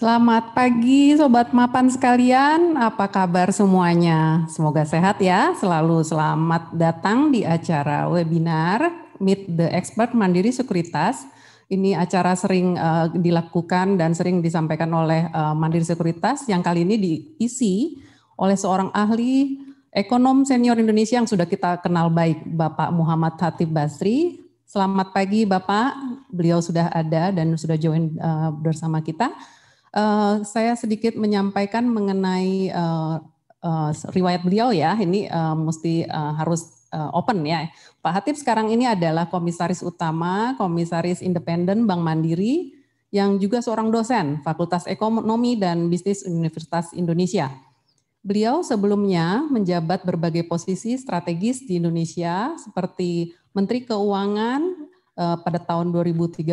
Selamat pagi Sobat Mapan sekalian, apa kabar semuanya? Semoga sehat ya, selalu selamat datang di acara webinar Meet the Expert Mandiri Sekuritas. Ini acara sering uh, dilakukan dan sering disampaikan oleh uh, Mandiri Sekuritas yang kali ini diisi oleh seorang ahli ekonom senior Indonesia yang sudah kita kenal baik, Bapak Muhammad Hatib Basri. Selamat pagi Bapak, beliau sudah ada dan sudah join uh, bersama kita. Eh, saya sedikit menyampaikan mengenai uh, uh, riwayat beliau ya. Ini uh, mesti uh, harus uh, open ya. Pak Hatip sekarang ini adalah komisaris utama, komisaris independen Bank Mandiri yang juga seorang dosen Fakultas Ekonomi dan Bisnis Universitas Indonesia. Beliau sebelumnya menjabat berbagai posisi strategis di Indonesia seperti Menteri Keuangan pada tahun 2013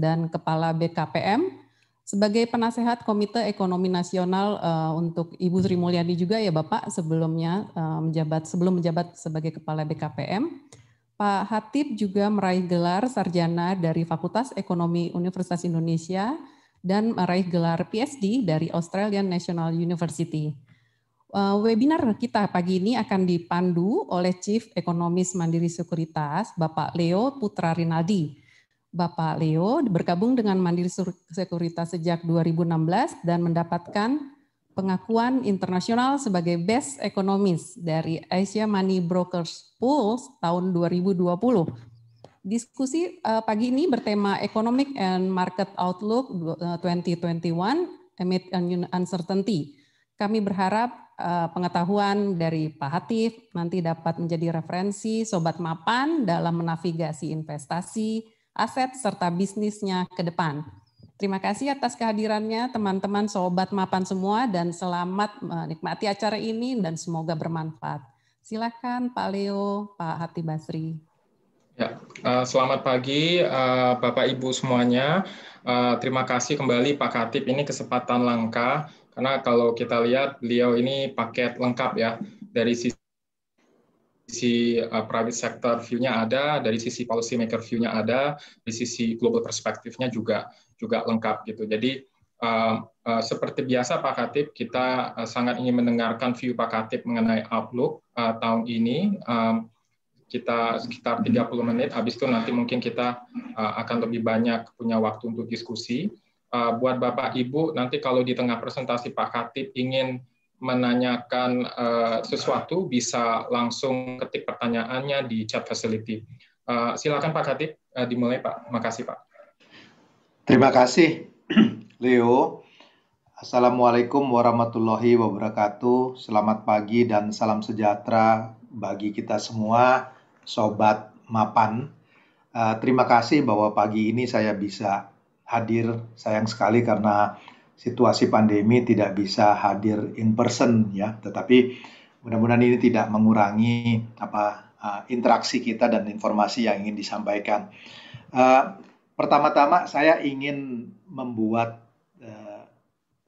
dan Kepala BKPM sebagai penasehat Komite Ekonomi Nasional uh, untuk Ibu Sri Mulyani juga ya Bapak sebelumnya uh, menjabat sebelum menjabat sebagai Kepala BKPM, Pak Hatip juga meraih gelar sarjana dari Fakultas Ekonomi Universitas Indonesia dan meraih gelar PhD dari Australian National University. Uh, webinar kita pagi ini akan dipandu oleh Chief Economist Mandiri Sekuritas, Bapak Leo Putra Rinaldi Bapak Leo bergabung dengan Mandiri Sekuritas sejak 2016 dan mendapatkan pengakuan internasional sebagai Best Economist dari Asia Money Brokers Pools tahun 2020. Diskusi eh, pagi ini bertema Economic and Market Outlook 2021 eh, Amid Uncertainty. Kami berharap eh, pengetahuan dari Pak Hatif nanti dapat menjadi referensi Sobat Mapan dalam menavigasi investasi, aset, serta bisnisnya ke depan. Terima kasih atas kehadirannya teman-teman sobat mapan semua dan selamat menikmati acara ini dan semoga bermanfaat. Silakan Pak Leo, Pak Hati Basri. Ya, eh, selamat pagi eh, Bapak Ibu semuanya. Eh, terima kasih kembali Pak Khatib ini kesempatan langka karena kalau kita lihat beliau ini paket lengkap ya dari sisi sisi uh, private sector view-nya ada, dari sisi policy maker view-nya ada, di sisi global perspektifnya juga juga lengkap gitu. Jadi uh, uh, seperti biasa Pak Katip, kita uh, sangat ingin mendengarkan view Pak Katip mengenai outlook uh, tahun ini. Um, kita sekitar 30 menit, habis itu nanti mungkin kita uh, akan lebih banyak punya waktu untuk diskusi. Uh, buat Bapak Ibu, nanti kalau di tengah presentasi Pak Katip ingin menanyakan uh, sesuatu bisa langsung ketik pertanyaannya di chat facility. Uh, silakan Pak Khatib uh, dimulai Pak. Makasih Pak. Terima kasih Leo. Assalamualaikum warahmatullahi wabarakatuh. Selamat pagi dan salam sejahtera bagi kita semua sobat mapan. Uh, terima kasih bahwa pagi ini saya bisa hadir sayang sekali karena situasi pandemi tidak bisa hadir in person ya, tetapi mudah-mudahan ini tidak mengurangi apa uh, interaksi kita dan informasi yang ingin disampaikan. Uh, Pertama-tama saya ingin membuat uh,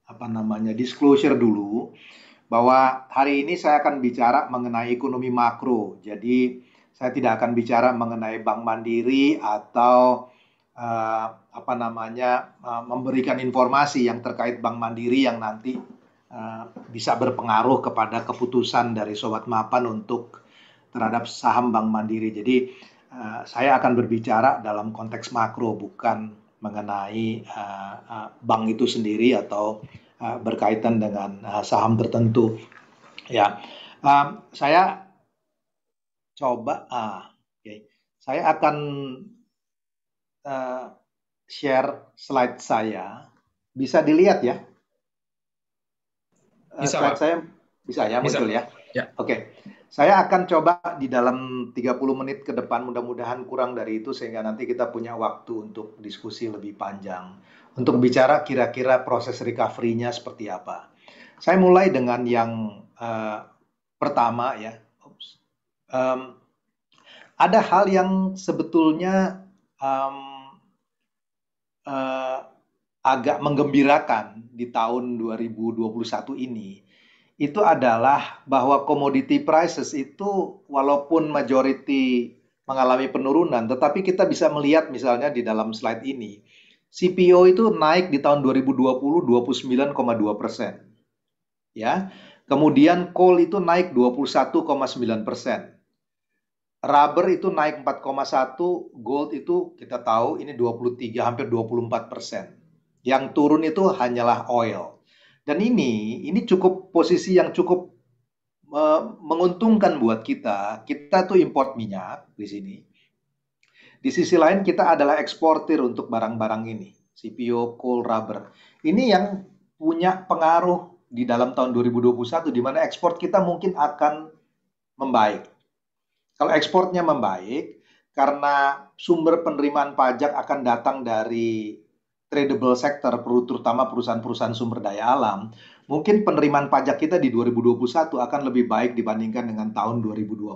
apa namanya disclosure dulu bahwa hari ini saya akan bicara mengenai ekonomi makro. Jadi saya tidak akan bicara mengenai Bank Mandiri atau uh, apa namanya uh, memberikan informasi yang terkait Bank Mandiri yang nanti uh, bisa berpengaruh kepada keputusan dari Sobat Mapan untuk terhadap saham Bank Mandiri. Jadi uh, saya akan berbicara dalam konteks makro bukan mengenai uh, uh, bank itu sendiri atau uh, berkaitan dengan uh, saham tertentu. Ya, uh, saya coba, uh, saya akan uh, share slide saya. Bisa dilihat ya? Uh, bisa, slide saya bisa ya bisa. muncul ya? ya. Oke. Okay. Saya akan coba di dalam 30 menit ke depan mudah-mudahan kurang dari itu sehingga nanti kita punya waktu untuk diskusi lebih panjang untuk bicara kira-kira proses recovery-nya seperti apa. Saya mulai dengan yang uh, pertama ya. Um, ada hal yang sebetulnya um, eh, agak menggembirakan di tahun 2021 ini itu adalah bahwa commodity prices itu walaupun majority mengalami penurunan, tetapi kita bisa melihat misalnya di dalam slide ini, CPO itu naik di tahun 2020 29,2 persen. Ya, kemudian coal itu naik 21,9 persen rubber itu naik 4,1, gold itu kita tahu ini 23 hampir 24 persen. Yang turun itu hanyalah oil. Dan ini ini cukup posisi yang cukup uh, menguntungkan buat kita. Kita tuh import minyak di sini. Di sisi lain kita adalah eksportir untuk barang-barang ini, CPO, coal, rubber. Ini yang punya pengaruh di dalam tahun 2021 di mana ekspor kita mungkin akan membaik kalau ekspornya membaik, karena sumber penerimaan pajak akan datang dari tradable sector, terutama perusahaan-perusahaan sumber daya alam, mungkin penerimaan pajak kita di 2021 akan lebih baik dibandingkan dengan tahun 2020.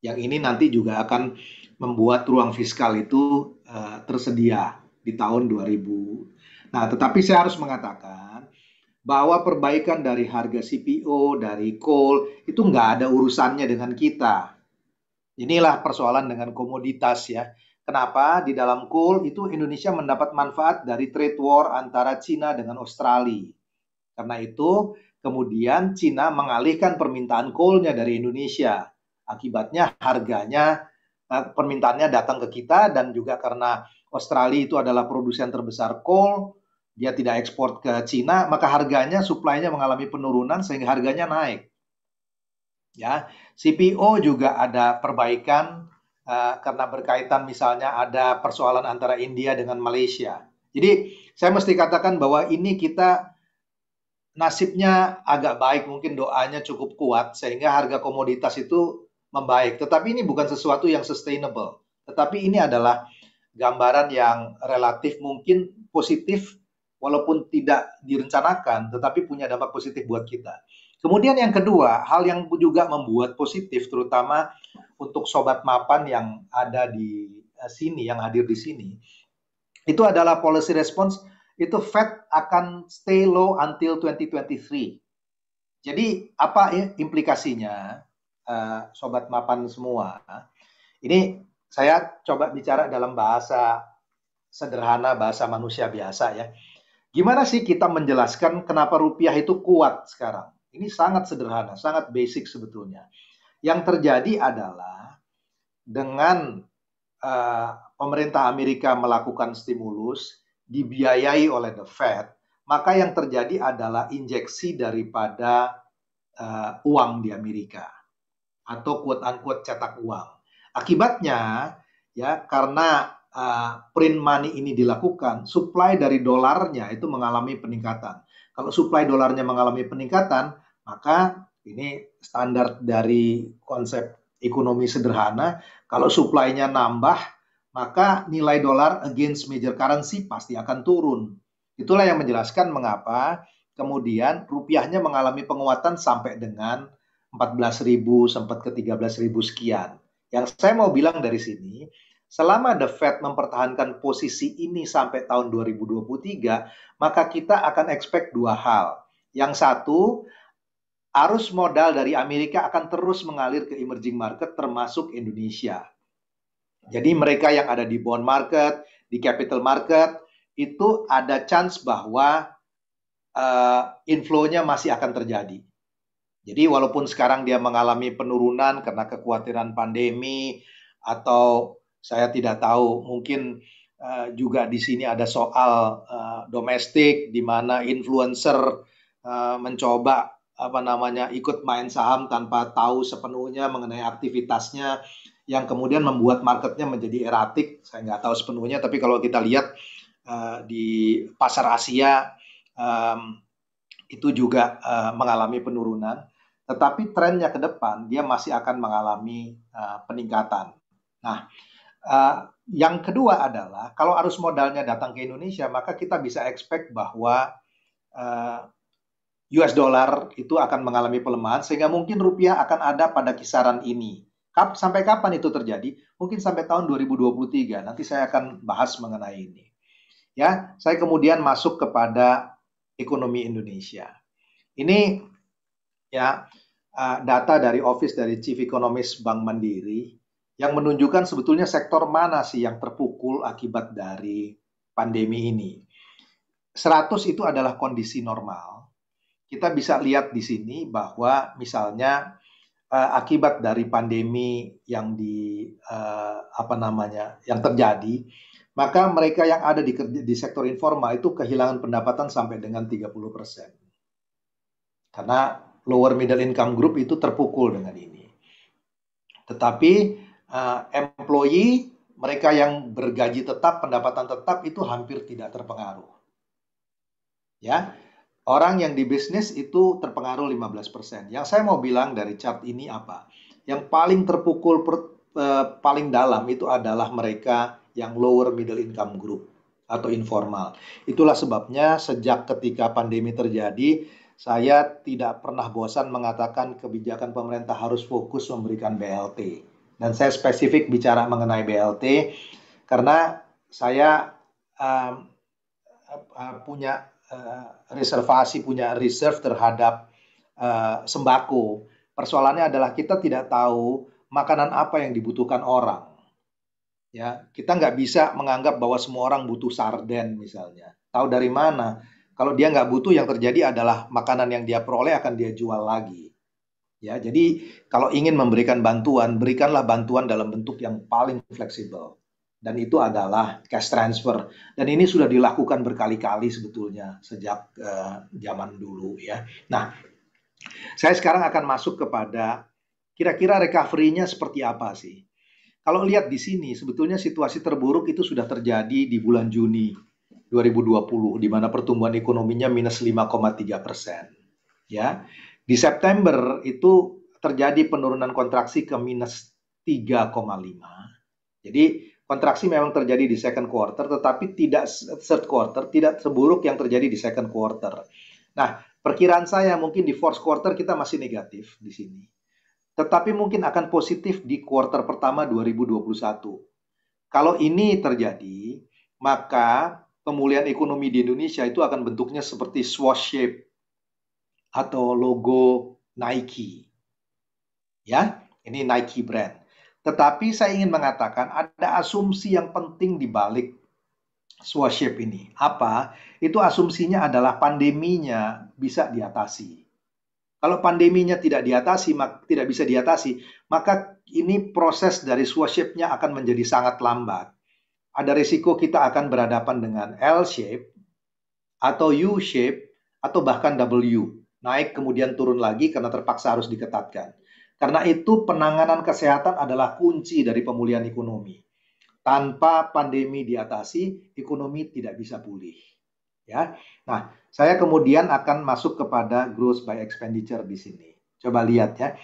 Yang ini nanti juga akan membuat ruang fiskal itu uh, tersedia di tahun 2000. Nah, tetapi saya harus mengatakan bahwa perbaikan dari harga CPO, dari coal, itu nggak ada urusannya dengan kita Inilah persoalan dengan komoditas ya. Kenapa di dalam coal itu Indonesia mendapat manfaat dari trade war antara Cina dengan Australia. Karena itu kemudian Cina mengalihkan permintaan coalnya dari Indonesia. Akibatnya harganya eh, permintaannya datang ke kita dan juga karena Australia itu adalah produsen terbesar coal, dia tidak ekspor ke Cina, maka harganya suplainya mengalami penurunan sehingga harganya naik ya CPO juga ada perbaikan uh, karena berkaitan misalnya ada persoalan antara India dengan Malaysia jadi saya mesti katakan bahwa ini kita nasibnya agak baik mungkin doanya cukup kuat sehingga harga komoditas itu membaik tetapi ini bukan sesuatu yang sustainable tetapi ini adalah gambaran yang relatif mungkin positif walaupun tidak direncanakan tetapi punya dampak positif buat kita. Kemudian yang kedua, hal yang juga membuat positif terutama untuk sobat mapan yang ada di eh, sini, yang hadir di sini, itu adalah policy response itu Fed akan stay low until 2023. Jadi apa ya implikasinya eh, sobat mapan semua? Ini saya coba bicara dalam bahasa sederhana, bahasa manusia biasa ya. Gimana sih kita menjelaskan kenapa rupiah itu kuat sekarang? Ini sangat sederhana, sangat basic sebetulnya. Yang terjadi adalah dengan uh, pemerintah Amerika melakukan stimulus dibiayai oleh the Fed, maka yang terjadi adalah injeksi daripada uh, uang di Amerika atau quote unquote cetak uang. Akibatnya ya karena uh, print money ini dilakukan, supply dari dolarnya itu mengalami peningkatan. Kalau supply dolarnya mengalami peningkatan, maka ini standar dari konsep ekonomi sederhana, kalau suplainya nambah, maka nilai dolar against major currency pasti akan turun. Itulah yang menjelaskan mengapa kemudian rupiahnya mengalami penguatan sampai dengan 14.000 sempat ke 13.000 sekian. Yang saya mau bilang dari sini, selama The Fed mempertahankan posisi ini sampai tahun 2023, maka kita akan expect dua hal. Yang satu, arus modal dari Amerika akan terus mengalir ke emerging market termasuk Indonesia. Jadi mereka yang ada di bond market, di capital market itu ada chance bahwa uh, inflow-nya masih akan terjadi. Jadi walaupun sekarang dia mengalami penurunan karena kekhawatiran pandemi atau saya tidak tahu mungkin uh, juga di sini ada soal uh, domestik di mana influencer uh, mencoba apa namanya ikut main saham tanpa tahu sepenuhnya mengenai aktivitasnya yang kemudian membuat marketnya menjadi eratik saya nggak tahu sepenuhnya tapi kalau kita lihat uh, di pasar Asia um, itu juga uh, mengalami penurunan tetapi trennya ke depan dia masih akan mengalami uh, peningkatan nah uh, yang kedua adalah kalau arus modalnya datang ke Indonesia maka kita bisa expect bahwa uh, US dollar itu akan mengalami pelemahan sehingga mungkin rupiah akan ada pada kisaran ini. Kap, sampai kapan itu terjadi? Mungkin sampai tahun 2023. Nanti saya akan bahas mengenai ini. Ya, saya kemudian masuk kepada ekonomi Indonesia. Ini ya data dari office dari Chief Economist Bank Mandiri yang menunjukkan sebetulnya sektor mana sih yang terpukul akibat dari pandemi ini. 100 itu adalah kondisi normal kita bisa lihat di sini bahwa misalnya uh, akibat dari pandemi yang di uh, apa namanya yang terjadi, maka mereka yang ada di di sektor informal itu kehilangan pendapatan sampai dengan 30%. Karena lower middle income group itu terpukul dengan ini. Tetapi uh, employee mereka yang bergaji tetap, pendapatan tetap itu hampir tidak terpengaruh. Ya, Orang yang di bisnis itu terpengaruh 15%. Yang saya mau bilang dari chart ini apa? Yang paling terpukul per, eh, paling dalam itu adalah mereka yang lower middle income group atau informal. Itulah sebabnya sejak ketika pandemi terjadi, saya tidak pernah bosan mengatakan kebijakan pemerintah harus fokus memberikan BLT. Dan saya spesifik bicara mengenai BLT karena saya um, punya Eh, reservasi, punya reserve terhadap eh, sembako. Persoalannya adalah kita tidak tahu makanan apa yang dibutuhkan orang. Ya, kita nggak bisa menganggap bahwa semua orang butuh sarden misalnya. Tahu dari mana? Kalau dia nggak butuh, yang terjadi adalah makanan yang dia peroleh akan dia jual lagi. Ya, jadi kalau ingin memberikan bantuan, berikanlah bantuan dalam bentuk yang paling fleksibel dan itu adalah cash transfer dan ini sudah dilakukan berkali-kali sebetulnya sejak uh, zaman dulu ya. Nah, saya sekarang akan masuk kepada kira-kira recovery-nya seperti apa sih? Kalau lihat di sini sebetulnya situasi terburuk itu sudah terjadi di bulan Juni 2020 di mana pertumbuhan ekonominya minus 5,3 persen. Ya, di September itu terjadi penurunan kontraksi ke minus 3,5. Jadi kontraksi memang terjadi di second quarter, tetapi tidak third quarter, tidak seburuk yang terjadi di second quarter. Nah, perkiraan saya mungkin di fourth quarter kita masih negatif di sini. Tetapi mungkin akan positif di quarter pertama 2021. Kalau ini terjadi, maka pemulihan ekonomi di Indonesia itu akan bentuknya seperti swash shape atau logo Nike. Ya, ini Nike brand. Tetapi saya ingin mengatakan ada asumsi yang penting di balik swaship ini. Apa? Itu asumsinya adalah pandeminya bisa diatasi. Kalau pandeminya tidak diatasi, tidak bisa diatasi, maka ini proses dari swashipnya akan menjadi sangat lambat. Ada risiko kita akan berhadapan dengan L shape atau U shape atau bahkan W. Naik kemudian turun lagi karena terpaksa harus diketatkan. Karena itu penanganan kesehatan adalah kunci dari pemulihan ekonomi. Tanpa pandemi diatasi, ekonomi tidak bisa pulih. Ya. Nah, saya kemudian akan masuk kepada growth by expenditure di sini. Coba lihat ya.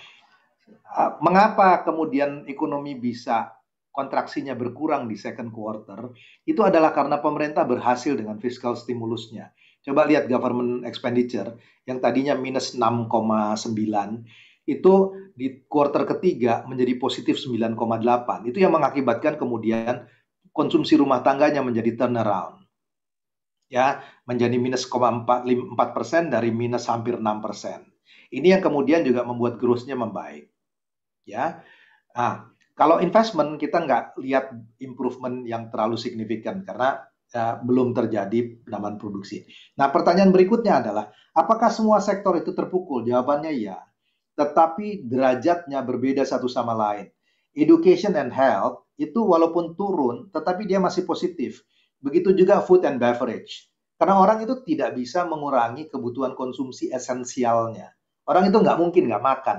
Ah, mengapa kemudian ekonomi bisa kontraksinya berkurang di second quarter, itu adalah karena pemerintah berhasil dengan fiscal stimulusnya. Coba lihat government expenditure yang tadinya minus 6,9 itu di kuartal ketiga menjadi positif 9,8. Itu yang mengakibatkan kemudian konsumsi rumah tangganya menjadi turnaround. Ya, menjadi minus 0,4 persen dari minus hampir 6 persen. Ini yang kemudian juga membuat growth-nya membaik. Ya, nah, kalau investment kita nggak lihat improvement yang terlalu signifikan karena uh, belum terjadi penambahan produksi. Nah, pertanyaan berikutnya adalah, apakah semua sektor itu terpukul? Jawabannya ya tetapi derajatnya berbeda satu sama lain. Education and health itu walaupun turun, tetapi dia masih positif. Begitu juga food and beverage. Karena orang itu tidak bisa mengurangi kebutuhan konsumsi esensialnya. Orang itu nggak mungkin nggak makan.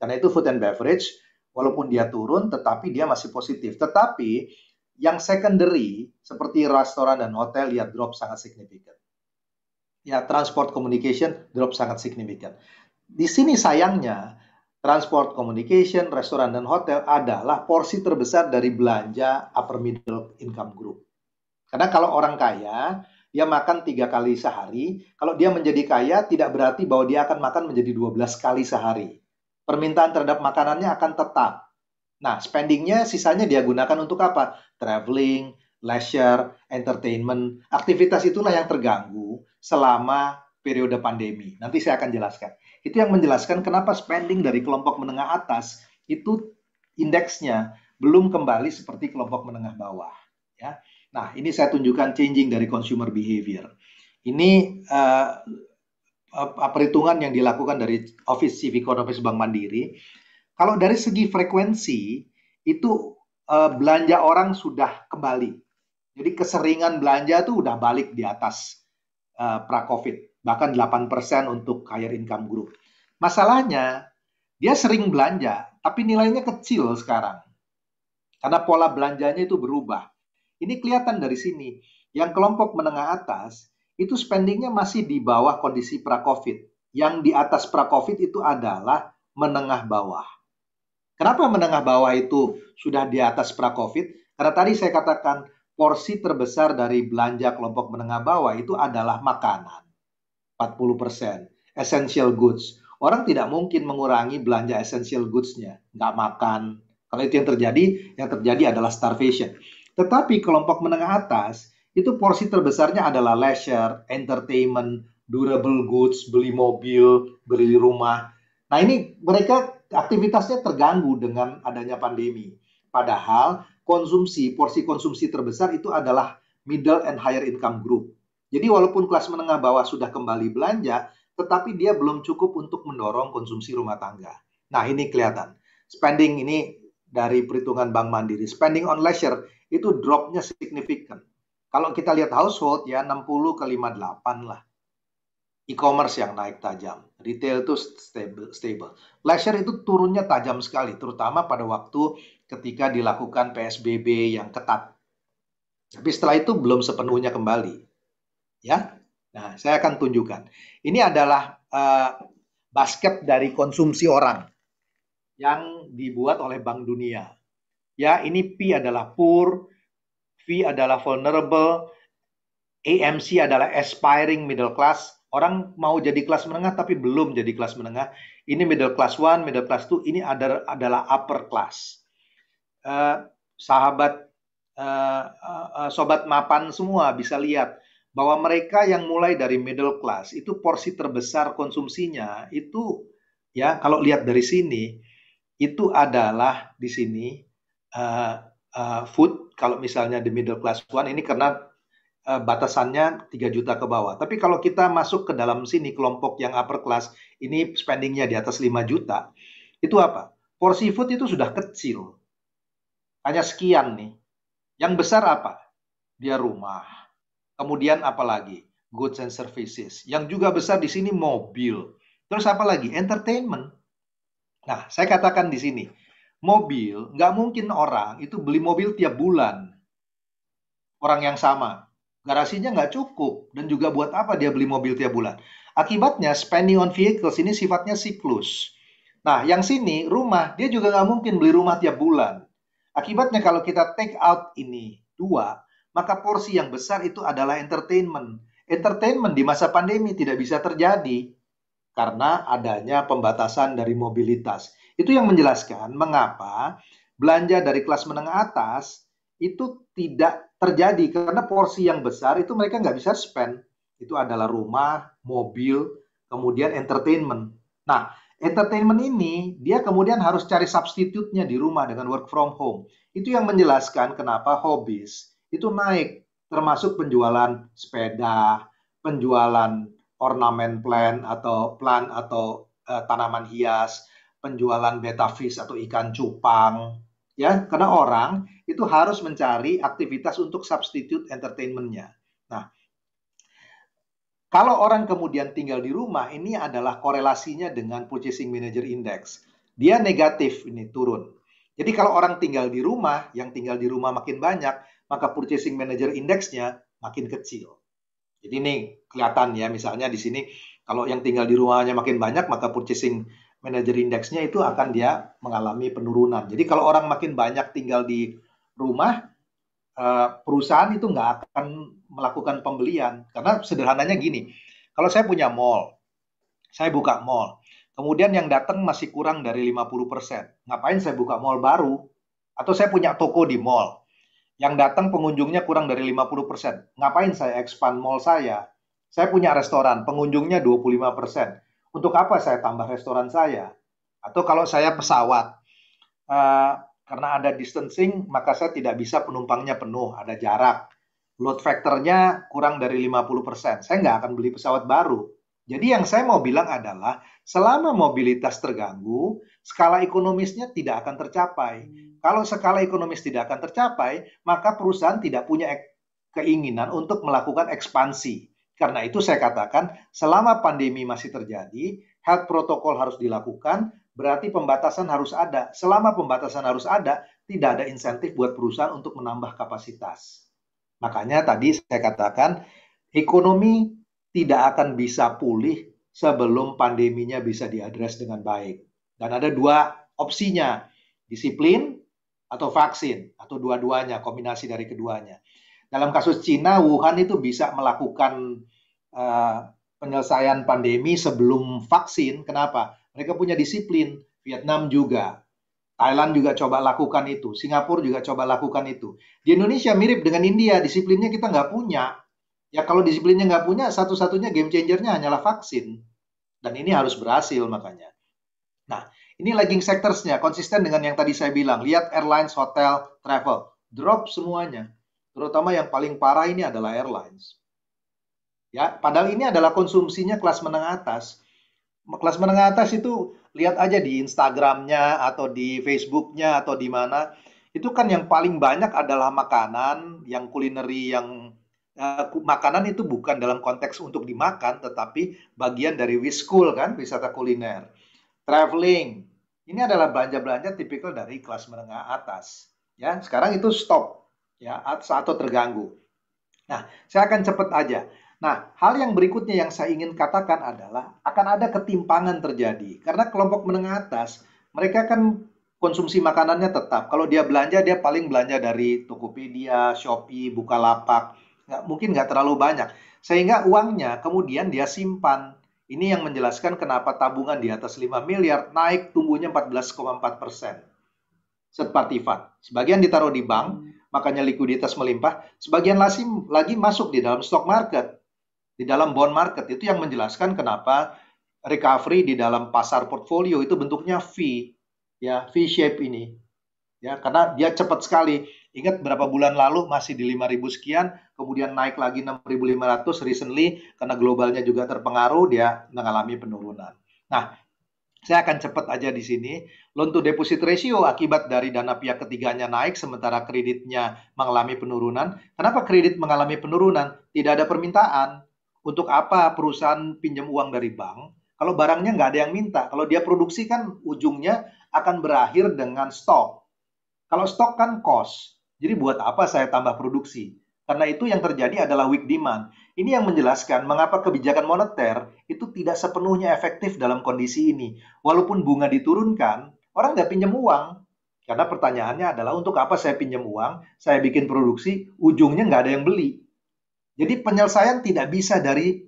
Karena itu food and beverage, walaupun dia turun, tetapi dia masih positif. Tetapi yang secondary, seperti restoran dan hotel, ya drop sangat signifikan. Ya, transport communication drop sangat signifikan di sini sayangnya transport, communication, restoran dan hotel adalah porsi terbesar dari belanja upper middle income group. Karena kalau orang kaya, dia makan tiga kali sehari. Kalau dia menjadi kaya, tidak berarti bahwa dia akan makan menjadi 12 kali sehari. Permintaan terhadap makanannya akan tetap. Nah, spendingnya sisanya dia gunakan untuk apa? Traveling, leisure, entertainment. Aktivitas itulah yang terganggu selama periode pandemi. Nanti saya akan jelaskan. Itu yang menjelaskan kenapa spending dari kelompok menengah atas itu indeksnya belum kembali seperti kelompok menengah bawah. Ya. Nah, ini saya tunjukkan changing dari consumer behavior. Ini uh, perhitungan yang dilakukan dari Office Chief Economist Bank Mandiri. Kalau dari segi frekuensi, itu uh, belanja orang sudah kembali. Jadi keseringan belanja itu udah balik di atas uh, pra-COVID bahkan 8% untuk higher income group. Masalahnya, dia sering belanja, tapi nilainya kecil sekarang. Karena pola belanjanya itu berubah. Ini kelihatan dari sini. Yang kelompok menengah atas, itu spendingnya masih di bawah kondisi pra-COVID. Yang di atas pra-COVID itu adalah menengah bawah. Kenapa menengah bawah itu sudah di atas pra-COVID? Karena tadi saya katakan porsi terbesar dari belanja kelompok menengah bawah itu adalah makanan. 40%. Essential goods. Orang tidak mungkin mengurangi belanja essential goods-nya. Nggak makan. Kalau itu yang terjadi, yang terjadi adalah starvation. Tetapi kelompok menengah atas, itu porsi terbesarnya adalah leisure, entertainment, durable goods, beli mobil, beli rumah. Nah ini mereka aktivitasnya terganggu dengan adanya pandemi. Padahal konsumsi, porsi konsumsi terbesar itu adalah middle and higher income group. Jadi walaupun kelas menengah bawah sudah kembali belanja, tetapi dia belum cukup untuk mendorong konsumsi rumah tangga. Nah ini kelihatan. Spending ini dari perhitungan Bank Mandiri. Spending on leisure itu dropnya signifikan. Kalau kita lihat household ya 60 ke 58 lah. E-commerce yang naik tajam. Retail itu stable. stable. Leisure itu turunnya tajam sekali. Terutama pada waktu ketika dilakukan PSBB yang ketat. Tapi setelah itu belum sepenuhnya kembali ya. Nah, saya akan tunjukkan. Ini adalah uh, basket dari konsumsi orang yang dibuat oleh Bank Dunia. Ya, ini P adalah poor, V adalah vulnerable, AMC adalah aspiring middle class. Orang mau jadi kelas menengah tapi belum jadi kelas menengah. Ini middle class one, middle class two. Ini adalah, adalah upper class. Uh, sahabat, uh, uh, sobat mapan semua bisa lihat bahwa mereka yang mulai dari middle class itu porsi terbesar konsumsinya itu ya kalau lihat dari sini itu adalah di sini uh, uh, food kalau misalnya di middle class one ini karena uh, batasannya 3 juta ke bawah. Tapi kalau kita masuk ke dalam sini kelompok yang upper class ini spendingnya di atas 5 juta itu apa? Porsi food itu sudah kecil. Hanya sekian nih. Yang besar apa? Dia rumah Kemudian apa lagi? Goods and services. Yang juga besar di sini mobil. Terus apa lagi? Entertainment. Nah, saya katakan di sini, mobil nggak mungkin orang itu beli mobil tiap bulan. Orang yang sama. Garasinya nggak cukup. Dan juga buat apa dia beli mobil tiap bulan? Akibatnya spending on vehicles ini sifatnya siklus. Nah, yang sini rumah, dia juga nggak mungkin beli rumah tiap bulan. Akibatnya kalau kita take out ini dua, maka porsi yang besar itu adalah entertainment. Entertainment di masa pandemi tidak bisa terjadi karena adanya pembatasan dari mobilitas. Itu yang menjelaskan mengapa belanja dari kelas menengah atas itu tidak terjadi karena porsi yang besar itu mereka nggak bisa spend. Itu adalah rumah, mobil, kemudian entertainment. Nah, entertainment ini dia kemudian harus cari substitutnya di rumah dengan work from home. Itu yang menjelaskan kenapa hobis itu naik termasuk penjualan sepeda, penjualan ornamen plant atau plan atau uh, tanaman hias, penjualan fish atau ikan cupang ya karena orang itu harus mencari aktivitas untuk substitute entertainmentnya. Nah, kalau orang kemudian tinggal di rumah, ini adalah korelasinya dengan Purchasing Manager Index. Dia negatif ini turun. Jadi kalau orang tinggal di rumah, yang tinggal di rumah makin banyak, maka purchasing manager indeksnya makin kecil. Jadi ini kelihatan ya, misalnya di sini kalau yang tinggal di rumahnya makin banyak, maka purchasing manager indeksnya itu akan dia mengalami penurunan. Jadi kalau orang makin banyak tinggal di rumah, eh, perusahaan itu nggak akan melakukan pembelian. Karena sederhananya gini, kalau saya punya mall, saya buka mall, kemudian yang datang masih kurang dari 50%. Ngapain saya buka mall baru? Atau saya punya toko di mall, yang datang pengunjungnya kurang dari 50%. Ngapain saya expand mall saya? Saya punya restoran, pengunjungnya 25%. Untuk apa saya tambah restoran saya? Atau kalau saya pesawat, uh, karena ada distancing, maka saya tidak bisa penumpangnya penuh, ada jarak. Load factornya kurang dari 50%. Saya nggak akan beli pesawat baru. Jadi yang saya mau bilang adalah, selama mobilitas terganggu, skala ekonomisnya tidak akan tercapai. Kalau skala ekonomis tidak akan tercapai, maka perusahaan tidak punya keinginan untuk melakukan ekspansi. Karena itu saya katakan, selama pandemi masih terjadi, health protokol harus dilakukan, berarti pembatasan harus ada. Selama pembatasan harus ada, tidak ada insentif buat perusahaan untuk menambah kapasitas. Makanya tadi saya katakan, ekonomi tidak akan bisa pulih sebelum pandeminya bisa diadres dengan baik. Dan ada dua opsinya, disiplin atau vaksin atau dua-duanya kombinasi dari keduanya. Dalam kasus Cina Wuhan itu bisa melakukan uh, penyelesaian pandemi sebelum vaksin. Kenapa? Mereka punya disiplin. Vietnam juga, Thailand juga coba lakukan itu, Singapura juga coba lakukan itu. Di Indonesia mirip dengan India, disiplinnya kita nggak punya. Ya kalau disiplinnya nggak punya, satu-satunya game changernya hanyalah vaksin. Dan ini harus berhasil makanya. Nah, ini lagging sectorsnya konsisten dengan yang tadi saya bilang. Lihat airlines, hotel, travel drop semuanya. Terutama yang paling parah ini adalah airlines. Ya, padahal ini adalah konsumsinya kelas menengah atas. Kelas menengah atas itu lihat aja di Instagramnya atau di Facebooknya atau di mana. Itu kan yang paling banyak adalah makanan, yang kulineri, yang Uh, makanan itu bukan dalam konteks untuk dimakan, tetapi bagian dari wiskul kan, wisata kuliner traveling. Ini adalah belanja-belanja tipikal dari kelas menengah atas. Ya, sekarang itu stop ya atau terganggu. Nah, saya akan cepat aja. Nah, hal yang berikutnya yang saya ingin katakan adalah akan ada ketimpangan terjadi karena kelompok menengah atas mereka kan konsumsi makanannya tetap. Kalau dia belanja dia paling belanja dari Tokopedia, Shopee, Bukalapak, nggak mungkin nggak terlalu banyak. Sehingga uangnya kemudian dia simpan ini yang menjelaskan kenapa tabungan di atas 5 miliar naik tumbuhnya 14,4 persen. Separtifat. Sebagian ditaruh di bank, makanya likuiditas melimpah. Sebagian lagi, lagi masuk di dalam stock market, di dalam bond market. Itu yang menjelaskan kenapa recovery di dalam pasar portfolio itu bentuknya V, ya V shape ini. Ya, karena dia cepat sekali Ingat berapa bulan lalu masih di 5.000 sekian, kemudian naik lagi 6.500 recently karena globalnya juga terpengaruh dia mengalami penurunan. Nah, saya akan cepat aja di sini. Loan to deposit ratio akibat dari dana pihak ketiganya naik sementara kreditnya mengalami penurunan. Kenapa kredit mengalami penurunan? Tidak ada permintaan. Untuk apa perusahaan pinjam uang dari bank? Kalau barangnya nggak ada yang minta, kalau dia produksi kan ujungnya akan berakhir dengan stok. Kalau stok kan cost. Jadi buat apa saya tambah produksi? Karena itu yang terjadi adalah weak demand. Ini yang menjelaskan mengapa kebijakan moneter itu tidak sepenuhnya efektif dalam kondisi ini. Walaupun bunga diturunkan, orang nggak pinjam uang. Karena pertanyaannya adalah untuk apa saya pinjam uang, saya bikin produksi, ujungnya nggak ada yang beli. Jadi penyelesaian tidak bisa dari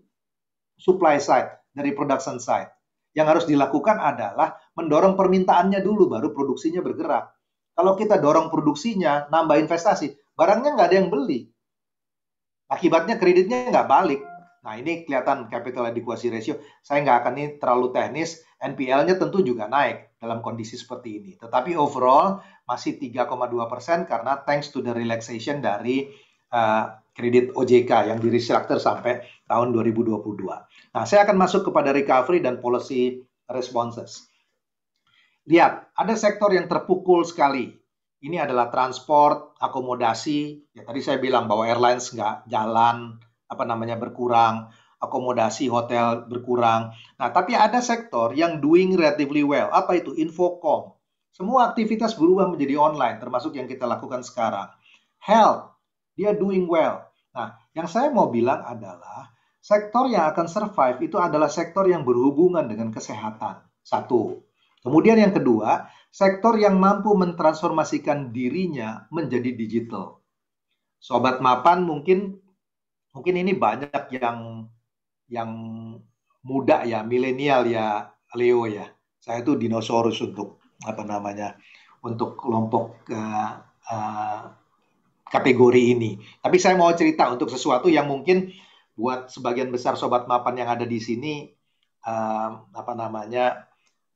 supply side, dari production side. Yang harus dilakukan adalah mendorong permintaannya dulu, baru produksinya bergerak. Kalau kita dorong produksinya, nambah investasi, barangnya nggak ada yang beli. Akibatnya kreditnya nggak balik. Nah ini kelihatan capital adequacy ratio. Saya nggak akan ini terlalu teknis. NPL-nya tentu juga naik dalam kondisi seperti ini. Tetapi overall masih 3,2 persen karena thanks to the relaxation dari uh, kredit OJK yang di restructure sampai tahun 2022. Nah saya akan masuk kepada recovery dan policy responses lihat ada sektor yang terpukul sekali. Ini adalah transport, akomodasi. Ya, tadi saya bilang bahwa airlines nggak jalan, apa namanya berkurang, akomodasi hotel berkurang. Nah, tapi ada sektor yang doing relatively well. Apa itu? Infocom. Semua aktivitas berubah menjadi online, termasuk yang kita lakukan sekarang. Health, dia doing well. Nah, yang saya mau bilang adalah sektor yang akan survive itu adalah sektor yang berhubungan dengan kesehatan. Satu, Kemudian yang kedua, sektor yang mampu mentransformasikan dirinya menjadi digital. Sobat mapan mungkin mungkin ini banyak yang yang muda ya, milenial ya, Leo ya. Saya itu dinosaurus untuk apa namanya? untuk kelompok uh, uh, kategori ini. Tapi saya mau cerita untuk sesuatu yang mungkin buat sebagian besar sobat mapan yang ada di sini uh, apa namanya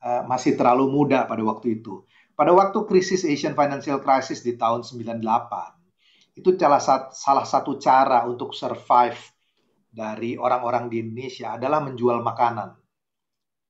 Eh, masih terlalu muda pada waktu itu. Pada waktu krisis Asian Financial Crisis di tahun 98, itu salah, salah satu cara untuk survive dari orang-orang di Indonesia adalah menjual makanan.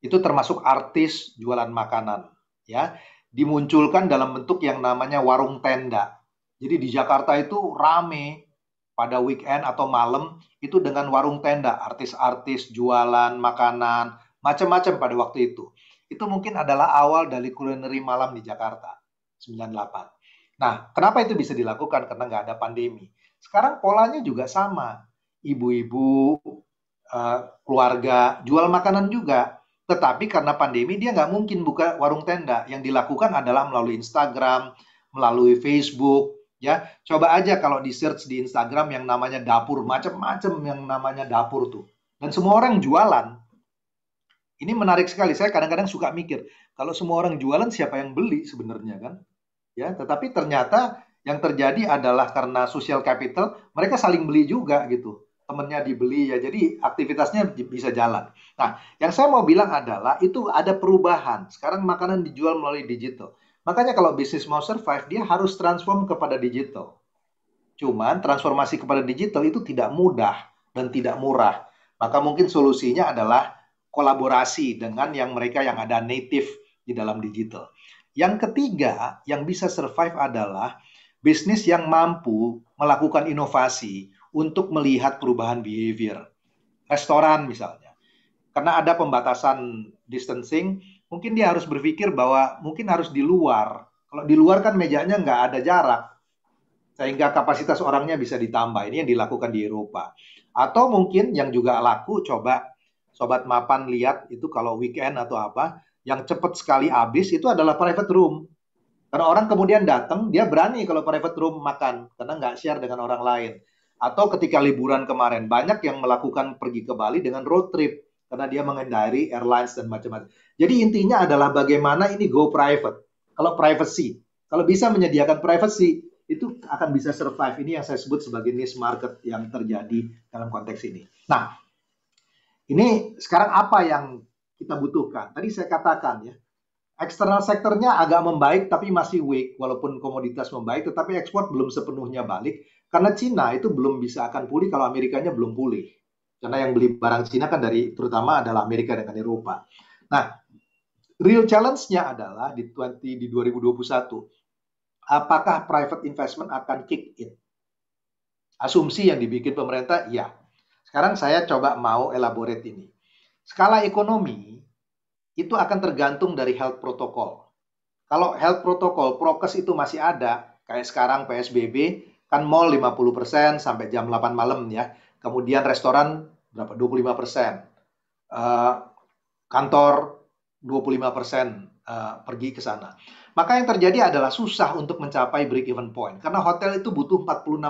Itu termasuk artis jualan makanan, ya. Dimunculkan dalam bentuk yang namanya warung tenda. Jadi di Jakarta itu rame pada weekend atau malam itu dengan warung tenda, artis-artis jualan makanan, macam-macam pada waktu itu itu mungkin adalah awal dari kulineri malam di Jakarta 98. Nah, kenapa itu bisa dilakukan? Karena nggak ada pandemi. Sekarang polanya juga sama. Ibu-ibu, eh, keluarga, jual makanan juga. Tetapi karena pandemi dia nggak mungkin buka warung tenda. Yang dilakukan adalah melalui Instagram, melalui Facebook, ya. Coba aja kalau di search di Instagram yang namanya dapur, macam-macam yang namanya dapur tuh. Dan semua orang jualan, ini menarik sekali. Saya kadang-kadang suka mikir, kalau semua orang jualan siapa yang beli sebenarnya kan? Ya, tetapi ternyata yang terjadi adalah karena social capital, mereka saling beli juga gitu. Temennya dibeli ya, jadi aktivitasnya bisa jalan. Nah, yang saya mau bilang adalah itu ada perubahan. Sekarang makanan dijual melalui digital. Makanya kalau bisnis mau survive, dia harus transform kepada digital. Cuman transformasi kepada digital itu tidak mudah dan tidak murah. Maka mungkin solusinya adalah kolaborasi dengan yang mereka yang ada native di dalam digital. Yang ketiga yang bisa survive adalah bisnis yang mampu melakukan inovasi untuk melihat perubahan behavior. Restoran misalnya. Karena ada pembatasan distancing, mungkin dia harus berpikir bahwa mungkin harus di luar. Kalau di luar kan mejanya nggak ada jarak, sehingga kapasitas orangnya bisa ditambah. Ini yang dilakukan di Eropa. Atau mungkin yang juga laku coba sobat mapan lihat itu kalau weekend atau apa yang cepat sekali habis itu adalah private room. Karena orang kemudian datang, dia berani kalau private room makan karena nggak share dengan orang lain. Atau ketika liburan kemarin banyak yang melakukan pergi ke Bali dengan road trip karena dia mengendari airlines dan macam-macam. Jadi intinya adalah bagaimana ini go private. Kalau privacy, kalau bisa menyediakan privacy itu akan bisa survive. Ini yang saya sebut sebagai niche market yang terjadi dalam konteks ini. Nah, ini sekarang apa yang kita butuhkan? Tadi saya katakan ya, eksternal sektornya agak membaik tapi masih weak walaupun komoditas membaik tetapi ekspor belum sepenuhnya balik karena Cina itu belum bisa akan pulih kalau Amerikanya belum pulih karena yang beli barang Cina kan dari terutama adalah Amerika dengan Eropa. Nah, real challenge-nya adalah di 20 di 2021 apakah private investment akan kick in? Asumsi yang dibikin pemerintah ya sekarang saya coba mau elaborate ini. Skala ekonomi itu akan tergantung dari health protocol. Kalau health protocol, prokes itu masih ada, kayak sekarang PSBB, kan mall 50% sampai jam 8 malam ya. Kemudian restoran berapa? 25%. Uh, eh, kantor 25 uh, eh, pergi ke sana. Maka yang terjadi adalah susah untuk mencapai break even point karena hotel itu butuh 46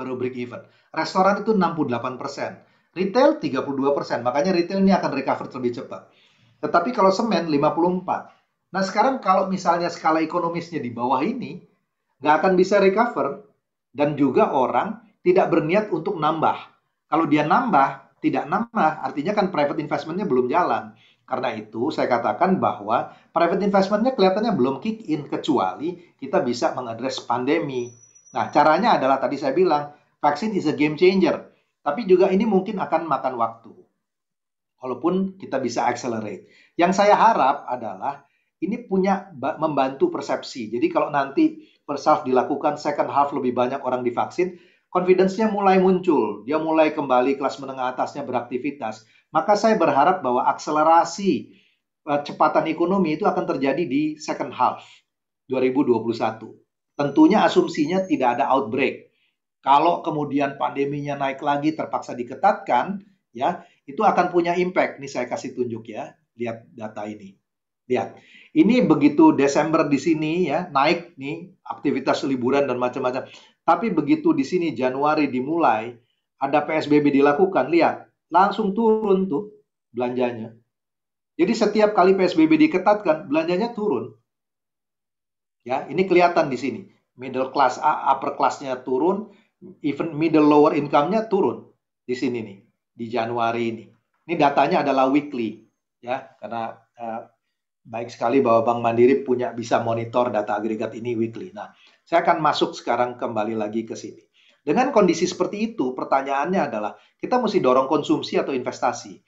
baru break even. Restoran itu 68%, retail 32%. Makanya retail ini akan recover terlebih cepat. Tetapi kalau semen 54. Nah sekarang kalau misalnya skala ekonomisnya di bawah ini, nggak akan bisa recover dan juga orang tidak berniat untuk nambah. Kalau dia nambah, tidak nambah, artinya kan private investmentnya belum jalan. Karena itu saya katakan bahwa private investmentnya kelihatannya belum kick in kecuali kita bisa mengadres pandemi. Nah, caranya adalah tadi saya bilang, vaksin is a game changer. Tapi juga ini mungkin akan makan waktu. Walaupun kita bisa accelerate. Yang saya harap adalah ini punya membantu persepsi. Jadi kalau nanti first half dilakukan, second half lebih banyak orang divaksin, confidence-nya mulai muncul. Dia mulai kembali kelas menengah atasnya beraktivitas. Maka saya berharap bahwa akselerasi kecepatan eh, ekonomi itu akan terjadi di second half 2021 Tentunya asumsinya tidak ada outbreak. Kalau kemudian pandeminya naik lagi terpaksa diketatkan, ya itu akan punya impact. Nih saya kasih tunjuk ya, lihat data ini. Lihat, ini begitu Desember di sini ya naik nih aktivitas liburan dan macam-macam. Tapi begitu di sini Januari dimulai, ada PSBB dilakukan, lihat langsung turun tuh belanjanya. Jadi setiap kali PSBB diketatkan, belanjanya turun. Ya, ini kelihatan di sini. Middle class A, upper classnya turun, even middle lower income-nya turun di sini nih, di Januari ini. Ini datanya adalah weekly, ya, karena eh, baik sekali bahwa Bank Mandiri punya bisa monitor data agregat ini weekly. Nah, saya akan masuk sekarang kembali lagi ke sini. Dengan kondisi seperti itu, pertanyaannya adalah kita mesti dorong konsumsi atau investasi.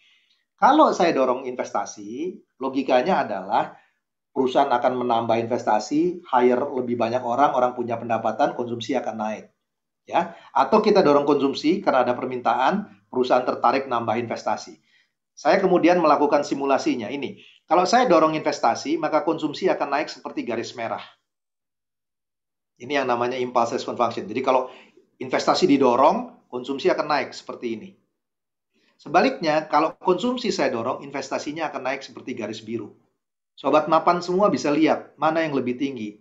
Kalau saya dorong investasi, logikanya adalah perusahaan akan menambah investasi, hire lebih banyak orang, orang punya pendapatan, konsumsi akan naik. Ya, atau kita dorong konsumsi karena ada permintaan, perusahaan tertarik nambah investasi. Saya kemudian melakukan simulasinya ini. Kalau saya dorong investasi, maka konsumsi akan naik seperti garis merah. Ini yang namanya impulse response function. Jadi kalau investasi didorong, konsumsi akan naik seperti ini. Sebaliknya, kalau konsumsi saya dorong, investasinya akan naik seperti garis biru. Sobat mapan semua bisa lihat mana yang lebih tinggi.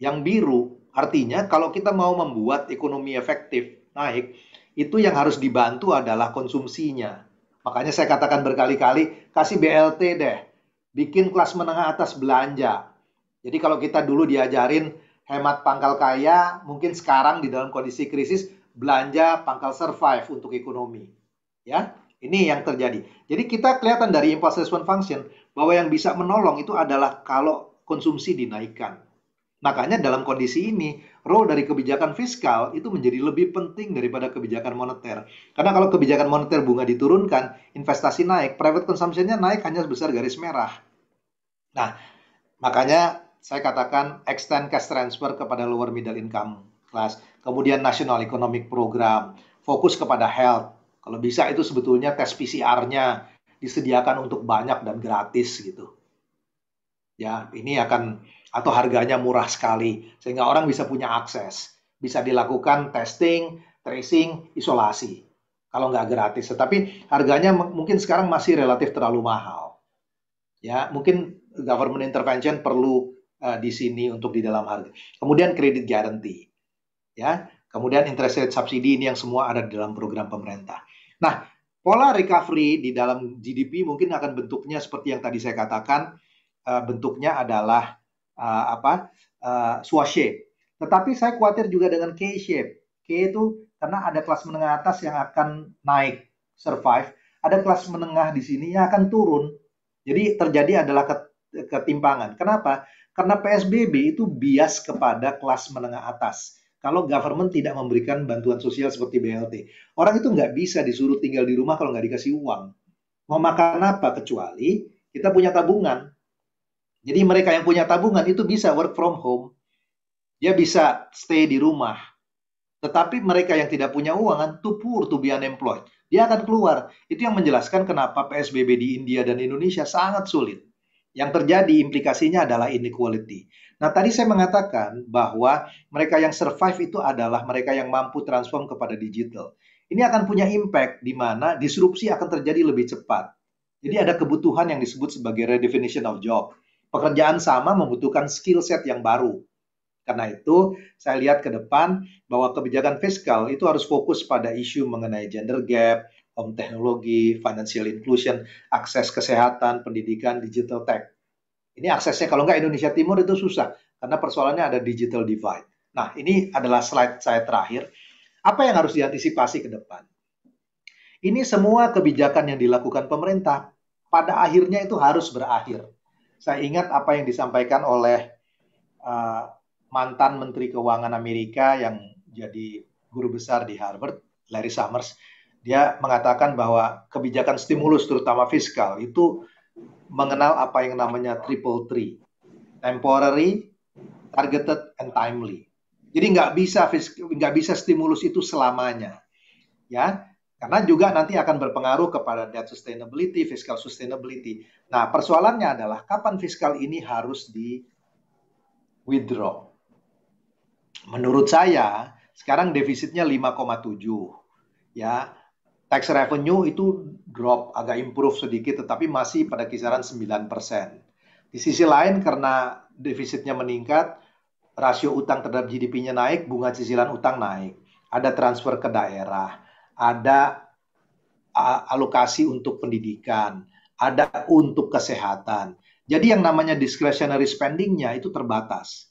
Yang biru artinya kalau kita mau membuat ekonomi efektif naik, itu yang harus dibantu adalah konsumsinya. Makanya saya katakan berkali-kali, kasih BLT deh. Bikin kelas menengah atas belanja. Jadi kalau kita dulu diajarin hemat pangkal kaya, mungkin sekarang di dalam kondisi krisis, belanja pangkal survive untuk ekonomi. Ya, ini yang terjadi. Jadi kita kelihatan dari impulse response function, bahwa yang bisa menolong itu adalah kalau konsumsi dinaikkan. Makanya dalam kondisi ini, role dari kebijakan fiskal itu menjadi lebih penting daripada kebijakan moneter. Karena kalau kebijakan moneter bunga diturunkan, investasi naik, private consumption-nya naik hanya sebesar garis merah. Nah, makanya saya katakan extend cash transfer kepada lower middle income class, kemudian national economic program, fokus kepada health. Kalau bisa itu sebetulnya tes PCR-nya, disediakan untuk banyak dan gratis gitu. Ya, ini akan atau harganya murah sekali sehingga orang bisa punya akses, bisa dilakukan testing, tracing, isolasi. Kalau nggak gratis, tetapi harganya mungkin sekarang masih relatif terlalu mahal. Ya, mungkin government intervention perlu uh, di sini untuk di dalam harga. Kemudian kredit guarantee. Ya, kemudian interest rate subsidi ini yang semua ada di dalam program pemerintah. Nah, pola recovery di dalam GDP mungkin akan bentuknya seperti yang tadi saya katakan eh, bentuknya adalah uh, apa uh, Tetapi saya khawatir juga dengan K shape. K itu karena ada kelas menengah atas yang akan naik survive, ada kelas menengah di sini yang akan turun. Jadi terjadi adalah ketimpangan. Kenapa? Karena PSBB itu bias kepada kelas menengah atas kalau government tidak memberikan bantuan sosial seperti BLT. Orang itu nggak bisa disuruh tinggal di rumah kalau nggak dikasih uang. Mau makan apa kecuali kita punya tabungan. Jadi mereka yang punya tabungan itu bisa work from home. Dia bisa stay di rumah. Tetapi mereka yang tidak punya uang kan poor to be unemployed. Dia akan keluar. Itu yang menjelaskan kenapa PSBB di India dan Indonesia sangat sulit yang terjadi implikasinya adalah inequality. Nah, tadi saya mengatakan bahwa mereka yang survive itu adalah mereka yang mampu transform kepada digital. Ini akan punya impact di mana disrupsi akan terjadi lebih cepat. Jadi ada kebutuhan yang disebut sebagai redefinition of job. Pekerjaan sama membutuhkan skill set yang baru. Karena itu, saya lihat ke depan bahwa kebijakan fiskal itu harus fokus pada isu mengenai gender gap, um, teknologi, financial inclusion, akses kesehatan, pendidikan, digital tech. Ini aksesnya kalau nggak Indonesia Timur itu susah karena persoalannya ada digital divide. Nah, ini adalah slide saya terakhir. Apa yang harus diantisipasi ke depan? Ini semua kebijakan yang dilakukan pemerintah pada akhirnya itu harus berakhir. Saya ingat apa yang disampaikan oleh uh, mantan Menteri Keuangan Amerika yang jadi guru besar di Harvard, Larry Summers dia mengatakan bahwa kebijakan stimulus terutama fiskal itu mengenal apa yang namanya triple three, temporary, targeted, and timely. Jadi nggak bisa nggak bisa stimulus itu selamanya, ya karena juga nanti akan berpengaruh kepada debt sustainability, fiscal sustainability. Nah, persoalannya adalah kapan fiskal ini harus di withdraw. Menurut saya, sekarang defisitnya 5,7. Ya, tax revenue itu drop agak improve sedikit tetapi masih pada kisaran 9%. Di sisi lain karena defisitnya meningkat, rasio utang terhadap GDP-nya naik, bunga cicilan utang naik. Ada transfer ke daerah, ada alokasi untuk pendidikan, ada untuk kesehatan. Jadi yang namanya discretionary spending-nya itu terbatas.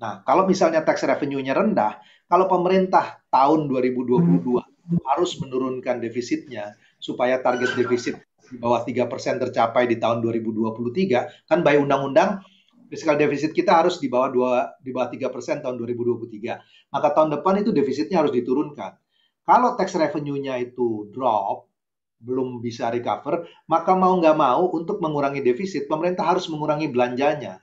Nah, kalau misalnya tax revenue-nya rendah, kalau pemerintah tahun 2022 harus menurunkan defisitnya supaya target defisit di bawah 3% tercapai di tahun 2023 kan by undang-undang fiskal defisit kita harus di bawah 2 di bawah 3% tahun 2023. Maka tahun depan itu defisitnya harus diturunkan. Kalau tax revenue-nya itu drop, belum bisa recover, maka mau nggak mau untuk mengurangi defisit, pemerintah harus mengurangi belanjanya.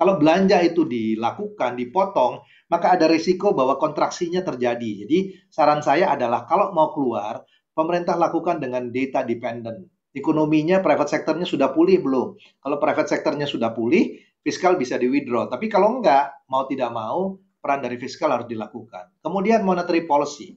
Kalau belanja itu dilakukan, dipotong, maka ada risiko bahwa kontraksinya terjadi. Jadi saran saya adalah kalau mau keluar, pemerintah lakukan dengan data dependent. Ekonominya, private sektornya sudah pulih belum? Kalau private sektornya sudah pulih, fiskal bisa di withdraw. Tapi kalau enggak, mau tidak mau, peran dari fiskal harus dilakukan. Kemudian monetary policy.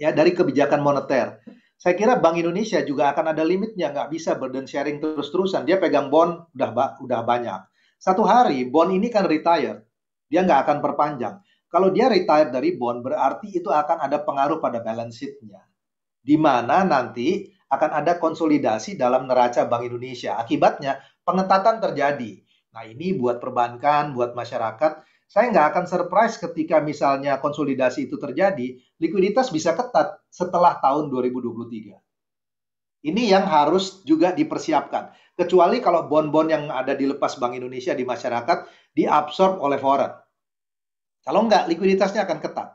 Ya, dari kebijakan moneter saya kira Bank Indonesia juga akan ada limitnya, nggak bisa burden sharing terus-terusan. Dia pegang bond udah udah banyak, satu hari Bond ini kan retire, dia nggak akan perpanjang. Kalau dia retire dari bond, berarti itu akan ada pengaruh pada balance sheet-nya. Di mana nanti akan ada konsolidasi dalam neraca Bank Indonesia. Akibatnya pengetatan terjadi. Nah ini buat perbankan, buat masyarakat, saya nggak akan surprise ketika misalnya konsolidasi itu terjadi, likuiditas bisa ketat setelah tahun 2023. Ini yang harus juga dipersiapkan. Kecuali kalau bon-bon yang ada di lepas Bank Indonesia di masyarakat diabsorb oleh foreign. Kalau enggak, likuiditasnya akan ketat.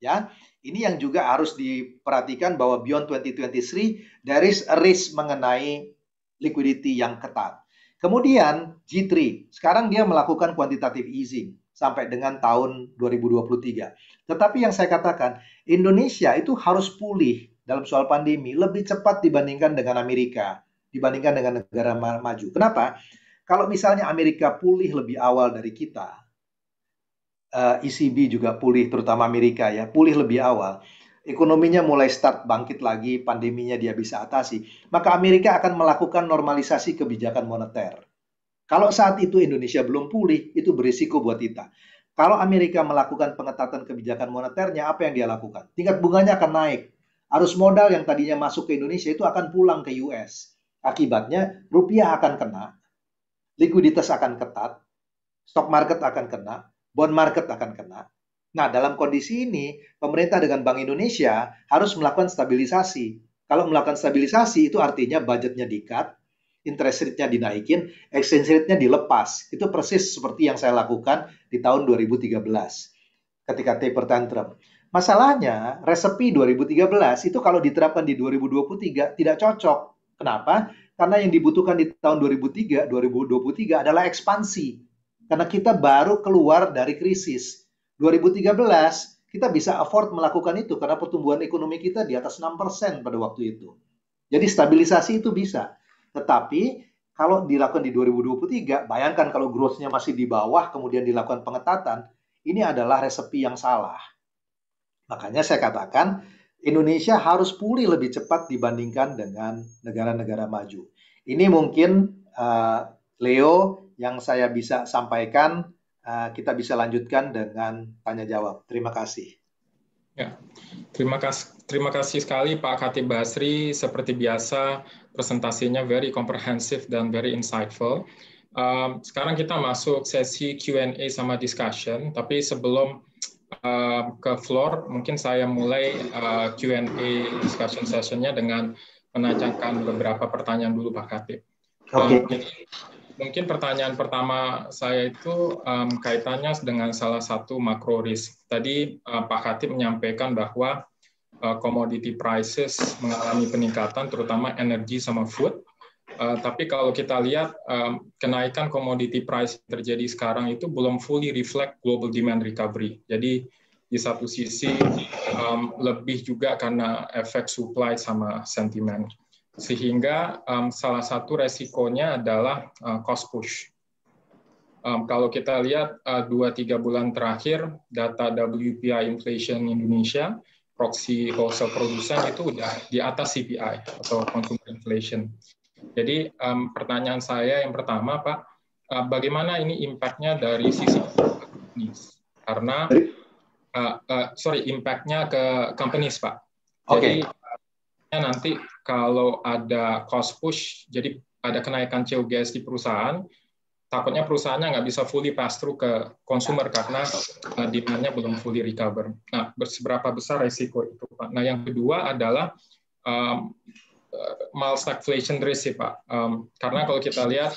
Ya, ini yang juga harus diperhatikan bahwa beyond 2023 there is a risk mengenai liquidity yang ketat. Kemudian G3, sekarang dia melakukan quantitative easing sampai dengan tahun 2023. Tetapi yang saya katakan, Indonesia itu harus pulih dalam soal pandemi lebih cepat dibandingkan dengan Amerika, dibandingkan dengan negara maju. Kenapa? Kalau misalnya Amerika pulih lebih awal dari kita, ECB eh, e juga pulih, terutama Amerika ya, pulih lebih awal, ekonominya mulai start bangkit lagi, pandeminya dia bisa atasi, maka Amerika akan melakukan normalisasi kebijakan moneter. Kalau saat itu Indonesia belum pulih, itu berisiko buat kita. Kalau Amerika melakukan pengetatan kebijakan moneternya, apa yang dia lakukan? Tingkat bunganya akan naik, arus modal yang tadinya masuk ke Indonesia itu akan pulang ke US. Akibatnya rupiah akan kena, likuiditas akan ketat, stock market akan kena, bond market akan kena. Nah, dalam kondisi ini, pemerintah dengan Bank Indonesia harus melakukan stabilisasi. Kalau melakukan stabilisasi, itu artinya budgetnya dikat, interest rate-nya dinaikin, exchange rate-nya dilepas. Itu persis seperti yang saya lakukan di tahun 2013 ketika taper tantrum. Masalahnya, resepi 2013 itu kalau diterapkan di 2023 tidak cocok. Kenapa? Karena yang dibutuhkan di tahun 2003, 2023 adalah ekspansi. Karena kita baru keluar dari krisis. 2013 kita bisa afford melakukan itu karena pertumbuhan ekonomi kita di atas 6% pada waktu itu. Jadi stabilisasi itu bisa. Tetapi kalau dilakukan di 2023, bayangkan kalau growth-nya masih di bawah kemudian dilakukan pengetatan, ini adalah resepi yang salah. Makanya saya katakan Indonesia harus pulih lebih cepat dibandingkan dengan negara-negara maju. Ini mungkin uh, Leo yang saya bisa sampaikan, uh, kita bisa lanjutkan dengan tanya jawab. Terima kasih. Ya, terima kasih. Terima kasih sekali Pak Khatib Basri. Seperti biasa, presentasinya very comprehensive dan very insightful. Um, sekarang kita masuk sesi Q&A sama discussion, tapi sebelum Ehm, ke floor, mungkin saya mulai eh, Q&A discussion sessionnya dengan menanyakan beberapa pertanyaan dulu Pak Khatib. Okay. Ehm, mungkin pertanyaan pertama saya itu um, kaitannya dengan salah satu makro risk. Tadi uh, Pak Khatib menyampaikan bahwa uh, commodity prices mengalami peningkatan, terutama energi sama food. Eh, tapi kalau kita lihat kenaikan commodity price terjadi sekarang itu belum fully reflect global demand recovery. Jadi di satu sisi lebih juga karena efek supply sama sentimen. Sehingga salah satu resikonya adalah eh, cost push. Um, kalau kita lihat eh, dua uh, tiga bulan terakhir data WPI inflation Indonesia proxy wholesale producer itu udah di atas CPI atau consumer inflation. Jadi um, pertanyaan saya yang pertama Pak, uh, bagaimana ini impactnya dari sisi companies? Karena uh, uh, sorry impactnya ke companies Pak. Jadi okay. Ya, uh, nanti kalau ada cost push, jadi ada kenaikan COGS di perusahaan, takutnya perusahaannya nggak bisa fully pass through ke konsumer karena uh, demand-nya belum fully recover. Nah, seberapa besar resiko itu, Pak? Nah, yang kedua adalah stagflation risk sih Pak. Um, karena kalau kita lihat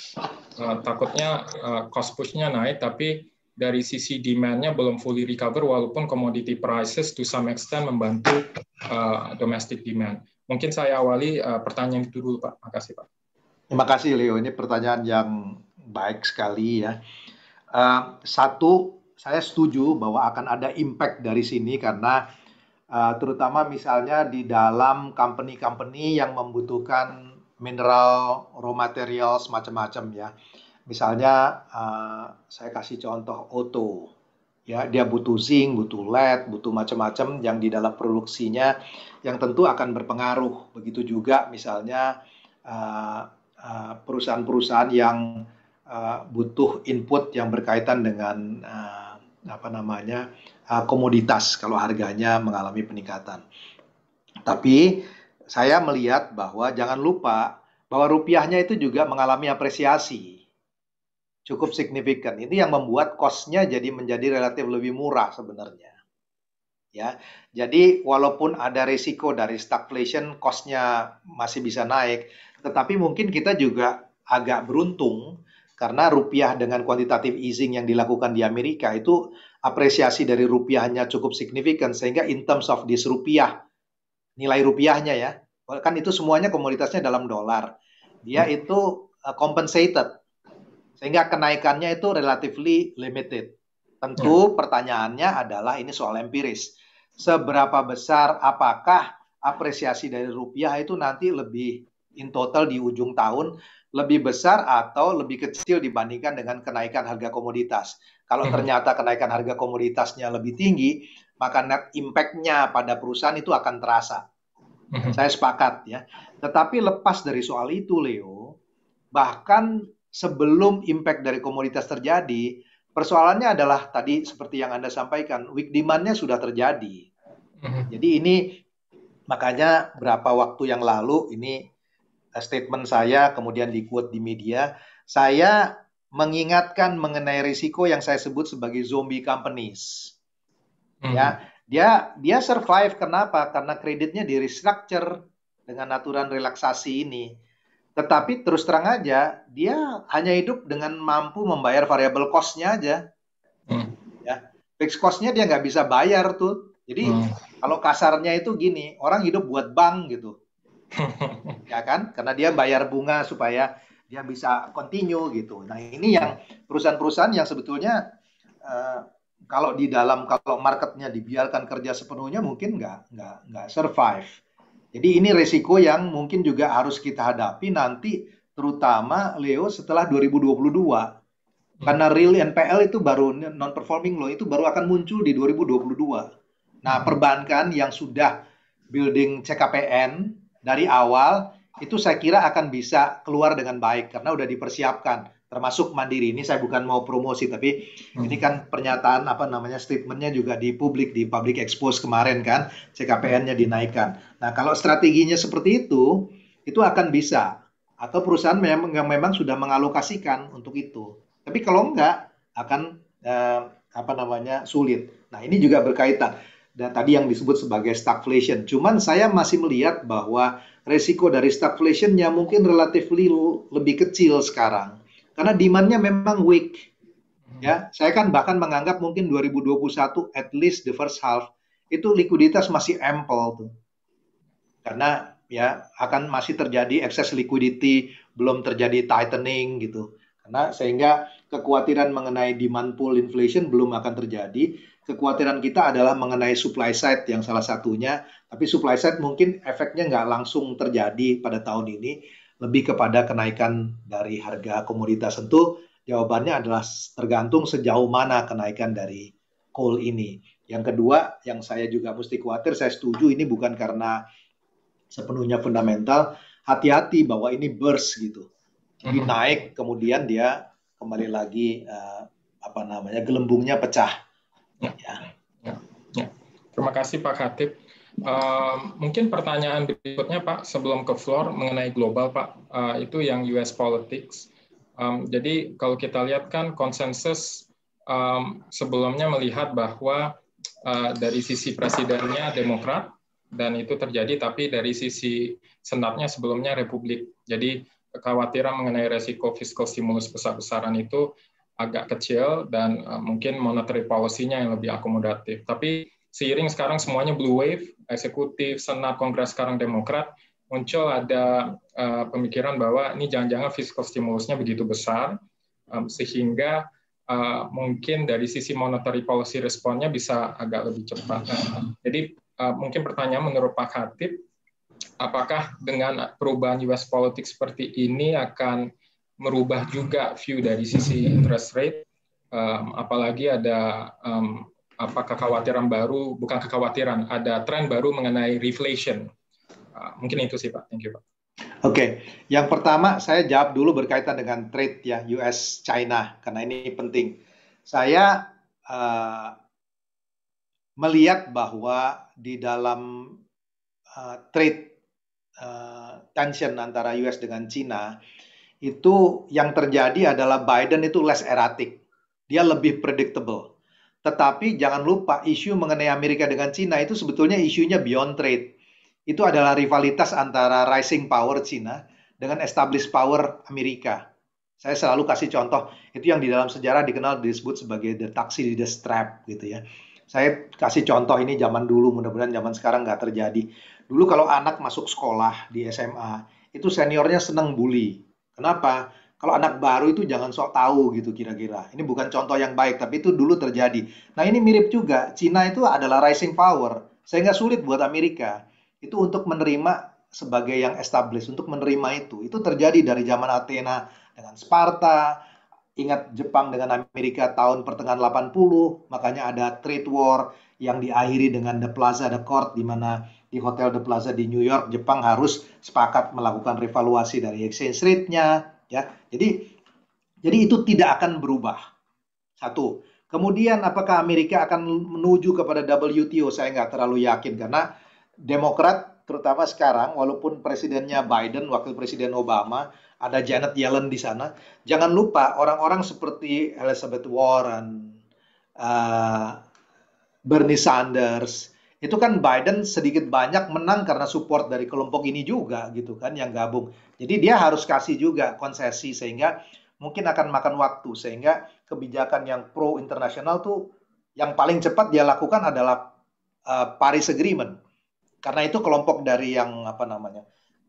uh, takutnya uh, cost push naik tapi dari sisi demand belum fully recover walaupun commodity prices to some extent membantu uh, domestic demand. Mungkin saya awali uh, pertanyaan itu dulu Pak. Makasih Pak. Terima kasih Leo. Ini pertanyaan yang baik sekali ya. Uh, satu, saya setuju bahwa akan ada impact dari sini karena Eh, terutama misalnya di dalam company-company yang membutuhkan mineral, raw material, macam-macam ya. Misalnya uh, saya kasih contoh auto, ya dia butuh zinc, butuh lead, butuh macam-macam yang di dalam produksinya yang tentu akan berpengaruh. Begitu juga misalnya eh, perusahaan-perusahaan yang uh, butuh input yang berkaitan dengan uh, apa namanya Eh, komoditas kalau harganya mengalami peningkatan. Tapi saya melihat bahwa jangan lupa bahwa rupiahnya itu juga mengalami apresiasi cukup signifikan. Ini yang membuat kosnya jadi menjadi relatif lebih murah sebenarnya. Ya, jadi walaupun ada resiko dari stagflation, kosnya masih bisa naik, tetapi mungkin kita juga agak beruntung karena rupiah dengan kuantitatif easing yang dilakukan di Amerika itu apresiasi dari rupiahnya cukup signifikan sehingga in terms of this rupiah nilai rupiahnya ya kan itu semuanya komoditasnya dalam dolar dia hmm. itu uh, compensated sehingga kenaikannya itu relatively limited tentu hmm. pertanyaannya adalah ini soal empiris seberapa besar apakah apresiasi dari rupiah itu nanti lebih in total di ujung tahun lebih besar atau lebih kecil dibandingkan dengan kenaikan harga komoditas. Kalau hmm. ternyata kenaikan harga komoditasnya lebih tinggi, maka net impact-nya pada perusahaan itu akan terasa. Hmm. Saya sepakat ya. Tetapi lepas dari soal itu, Leo, bahkan sebelum impact dari komoditas terjadi, persoalannya adalah tadi seperti yang Anda sampaikan, weak demand-nya sudah terjadi. Hmm. Jadi ini makanya berapa waktu yang lalu ini statement saya kemudian dikuat di media, saya mengingatkan mengenai risiko yang saya sebut sebagai zombie companies. Hmm. Ya, dia dia survive kenapa? Karena kreditnya di restructure dengan aturan relaksasi ini. Tetapi terus terang aja, dia hanya hidup dengan mampu membayar variable cost-nya aja. Hmm. Ya, fixed cost-nya dia nggak bisa bayar tuh. Jadi hmm. kalau kasarnya itu gini, orang hidup buat bank gitu. ya kan? Karena dia bayar bunga supaya dia bisa continue gitu. Nah ini yang perusahaan-perusahaan yang sebetulnya uh, kalau di dalam kalau marketnya dibiarkan kerja sepenuhnya mungkin nggak nggak nggak survive. Jadi ini resiko yang mungkin juga harus kita hadapi nanti terutama Leo setelah 2022. Karena hmm. real NPL itu baru non performing loan itu baru akan muncul di 2022. Nah, hmm. perbankan yang sudah building CKPN dari awal itu saya kira akan bisa keluar dengan baik karena udah dipersiapkan termasuk Mandiri ini saya bukan mau promosi tapi hmm. ini kan pernyataan apa namanya statementnya juga di publik di public expose kemarin kan CKPN-nya dinaikkan. Nah kalau strateginya seperti itu itu akan bisa atau perusahaan memang yang memang sudah mengalokasikan untuk itu. Tapi kalau enggak akan eh, apa namanya sulit. Nah ini juga berkaitan dan tadi yang disebut sebagai stagflation. Cuman saya masih melihat bahwa resiko dari stagflationnya mungkin relatif lebih kecil sekarang karena demandnya memang weak. Hmm. Ya, saya kan bahkan menganggap mungkin 2021 at least the first half itu likuiditas masih ample tuh. Karena ya akan masih terjadi excess liquidity, belum terjadi tightening gitu. Karena sehingga kekhawatiran mengenai demand pull inflation belum akan terjadi kekhawatiran kita adalah mengenai supply side yang salah satunya, tapi supply side mungkin efeknya nggak langsung terjadi pada tahun ini, lebih kepada kenaikan dari harga komoditas. Tentu jawabannya adalah tergantung sejauh mana kenaikan dari coal ini. Yang kedua, yang saya juga mesti khawatir, saya setuju ini bukan karena sepenuhnya fundamental, hati-hati bahwa ini burst gitu. Jadi mhm. naik, kemudian dia kembali lagi uh, apa namanya gelembungnya pecah Ya. Ya. Ya. ya. Terima kasih Pak Khatib. Uh, mungkin pertanyaan berikutnya Pak sebelum ke floor mengenai global Pak uh, itu yang US politics. Um, jadi kalau kita lihat kan konsensus um, sebelumnya melihat bahwa uh, dari sisi presidennya Demokrat dan itu terjadi tapi dari sisi senatnya sebelumnya Republik. Jadi kekhawatiran mengenai resiko fiskal stimulus besar-besaran itu agak kecil dan uh, mungkin monetary policy-nya yang lebih akomodatif. Tapi seiring sekarang semuanya blue wave, eksekutif, senat, kongres sekarang demokrat muncul ada uh, pemikiran bahwa ini jangan-jangan fiscal stimulus-nya begitu besar um, sehingga uh, mungkin dari sisi monetary policy responnya bisa agak lebih cepat. Nah, jadi uh, mungkin pertanyaan menurut Pak Khatib, apakah dengan perubahan US politics seperti ini akan merubah juga view dari sisi interest rate, um, apalagi ada um, apa kekhawatiran baru, bukan kekhawatiran, ada tren baru mengenai reflation. Uh, mungkin itu sih Pak. Thank you Pak. Oke, okay. yang pertama saya jawab dulu berkaitan dengan trade ya US China karena ini penting. Saya uh, melihat bahwa di dalam uh, trade uh, tension antara US dengan China itu yang terjadi adalah Biden itu less erratic. Dia lebih predictable. Tetapi jangan lupa isu mengenai Amerika dengan Cina itu sebetulnya isunya beyond trade. Itu adalah rivalitas antara rising power Cina dengan established power Amerika. Saya selalu kasih contoh, itu yang di dalam sejarah dikenal disebut sebagai the taxi the strap gitu ya. Saya kasih contoh ini zaman dulu, mudah-mudahan zaman sekarang nggak terjadi. Dulu kalau anak masuk sekolah di SMA, itu seniornya seneng bully Kenapa? Kalau anak baru itu jangan sok tahu gitu kira-kira. Ini bukan contoh yang baik, tapi itu dulu terjadi. Nah ini mirip juga. Cina itu adalah rising power. Sehingga sulit buat Amerika itu untuk menerima sebagai yang established, untuk menerima itu. Itu terjadi dari zaman Athena dengan Sparta, ingat Jepang dengan Amerika tahun pertengahan 80, makanya ada trade war yang diakhiri dengan The Plaza, The Court, di mana di Hotel The Plaza di New York, Jepang harus sepakat melakukan revaluasi dari exchange rate-nya, ya. Jadi jadi itu tidak akan berubah. Satu. Kemudian apakah Amerika akan menuju kepada WTO? Saya nggak terlalu yakin karena Demokrat terutama sekarang walaupun presidennya Biden, wakil presiden Obama, ada Janet Yellen di sana. Jangan lupa orang-orang seperti Elizabeth Warren, uh, Bernie Sanders, itu kan Biden sedikit banyak menang karena support dari kelompok ini juga gitu kan yang gabung. Jadi dia harus kasih juga konsesi sehingga mungkin akan makan waktu sehingga kebijakan yang pro internasional tuh yang paling cepat dia lakukan adalah uh, Paris Agreement. Karena itu kelompok dari yang apa namanya?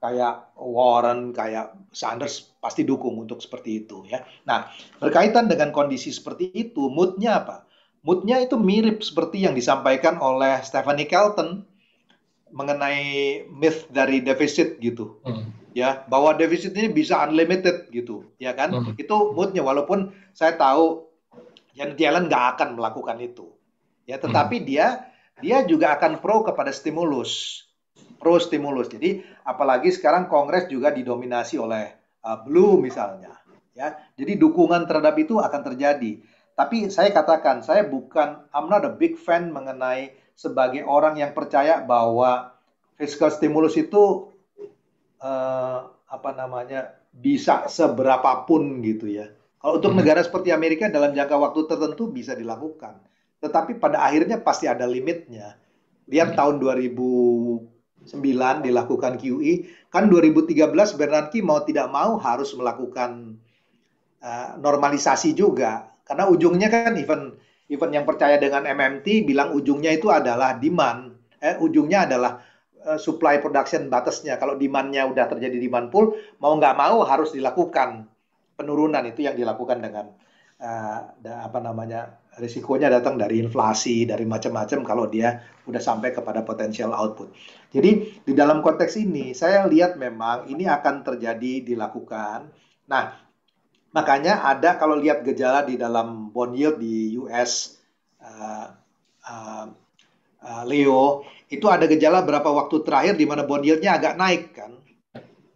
kayak Warren, kayak Sanders pasti dukung untuk seperti itu ya. Nah, berkaitan dengan kondisi seperti itu, moodnya apa? moodnya itu mirip seperti yang disampaikan oleh Stephanie Kelton mengenai myth dari defisit gitu hmm. ya bahwa defisit ini bisa unlimited gitu ya kan hmm. itu moodnya walaupun saya tahu yang Yellen nggak akan melakukan itu ya tetapi hmm. dia dia juga akan pro kepada stimulus pro stimulus jadi apalagi sekarang Kongres juga didominasi oleh uh, blue misalnya ya jadi dukungan terhadap itu akan terjadi tapi saya katakan, saya bukan, I'm not a big fan mengenai sebagai orang yang percaya bahwa fiscal stimulus itu eh, apa namanya bisa seberapapun gitu ya. Kalau untuk hmm. negara seperti Amerika dalam jangka waktu tertentu bisa dilakukan, tetapi pada akhirnya pasti ada limitnya. Lihat hmm. tahun 2009 dilakukan QE, kan 2013 Bernanke mau tidak mau harus melakukan uh, normalisasi juga. Karena ujungnya kan event event yang percaya dengan MMT bilang ujungnya itu adalah demand, eh ujungnya adalah uh, supply production batasnya. Kalau demandnya udah terjadi demand pull, mau nggak mau harus dilakukan penurunan itu yang dilakukan dengan uh, apa namanya risikonya datang dari inflasi dari macam-macam kalau dia udah sampai kepada potensial output. Jadi di dalam konteks ini saya lihat memang ini akan terjadi dilakukan. Nah Makanya ada kalau lihat gejala di dalam bond yield di US uh, eh, uh, eh, uh, eh, Leo itu ada gejala berapa waktu terakhir di mana bond yieldnya agak naik kan.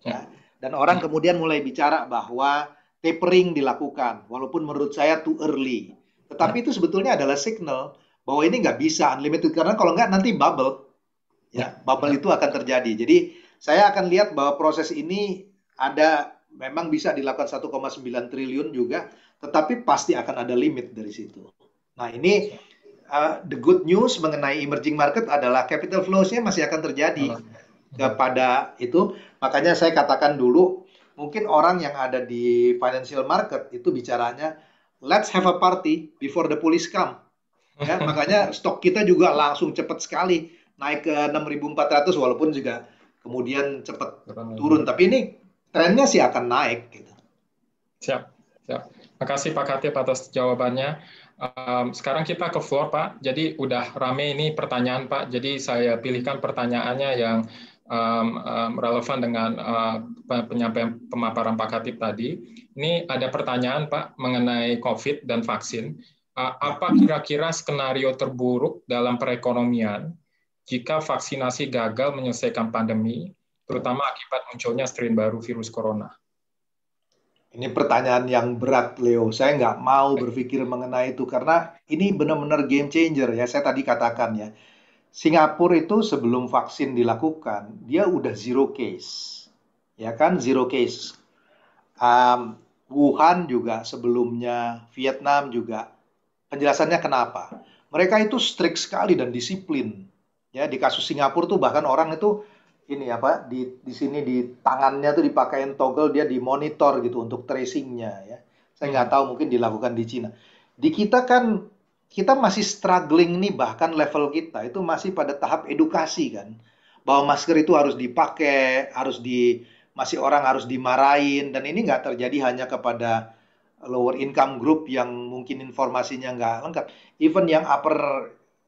Ya. Nah, dan orang kemudian mulai bicara bahwa tapering dilakukan, walaupun menurut saya too early. Tetapi itu sebetulnya adalah signal bahwa ini nggak bisa unlimited karena kalau nggak nanti bubble, ya, ya. bubble itu akan terjadi. Jadi saya akan lihat bahwa proses ini ada memang bisa dilakukan 1,9 triliun juga, tetapi pasti akan ada limit dari situ. Nah ini uh, the good news mengenai emerging market adalah capital flows-nya masih akan terjadi kepada itu. Makanya saya katakan dulu, mungkin orang yang ada di financial market itu bicaranya, let's have a party before the police come. Ya, makanya stok kita juga langsung cepat sekali naik ke 6.400 walaupun juga kemudian cepat turun. Tapi ini trennya sih akan naik. Gitu. Siap, siap. Makasih Pak Kati atas jawabannya. Um, sekarang kita ke floor Pak. Jadi udah rame ini pertanyaan Pak. Jadi saya pilihkan pertanyaannya yang um, um, relevan dengan uh, penyampaian pemaparan Pak Kati tadi. Ini ada pertanyaan Pak mengenai COVID dan vaksin. Uh, apa kira-kira skenario terburuk dalam perekonomian jika vaksinasi gagal menyelesaikan pandemi terutama akibat munculnya strain baru virus corona? Ini pertanyaan yang berat, Leo. Saya nggak mau berpikir mengenai itu karena ini benar-benar game changer ya. Saya tadi katakan ya, Singapura itu sebelum vaksin dilakukan, dia udah zero case, ya kan zero case. Um, Wuhan juga sebelumnya, Vietnam juga. Penjelasannya kenapa? Mereka itu strict sekali dan disiplin. Ya di kasus Singapura tuh bahkan orang itu ini apa di di sini di tangannya tuh dipakein toggle dia dimonitor gitu untuk tracingnya ya. Saya nggak hmm. tahu mungkin dilakukan di Cina. Di kita kan kita masih struggling nih bahkan level kita itu masih pada tahap edukasi kan bahwa masker itu harus dipakai harus di masih orang harus dimarahin dan ini nggak terjadi hanya kepada lower income group yang mungkin informasinya nggak lengkap even yang upper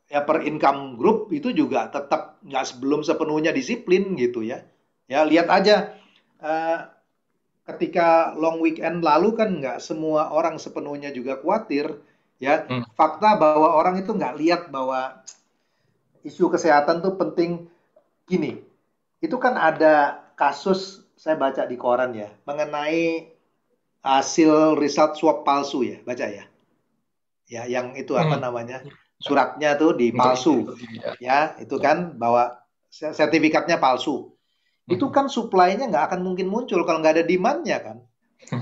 ya per income group itu juga tetap nggak sebelum sepenuhnya disiplin gitu ya. Ya lihat aja uh, ketika long weekend lalu kan nggak semua orang sepenuhnya juga khawatir ya. Hmm. Fakta bahwa orang itu nggak lihat bahwa isu kesehatan tuh penting gini. Itu kan ada kasus saya baca di koran ya mengenai hasil riset swab palsu ya baca ya ya yang itu apa hmm. namanya suratnya tuh dipalsu iya, iya. ya itu kan bahwa sertifikatnya palsu hmm. itu kan suplainya nggak akan mungkin muncul kalau nggak ada demandnya kan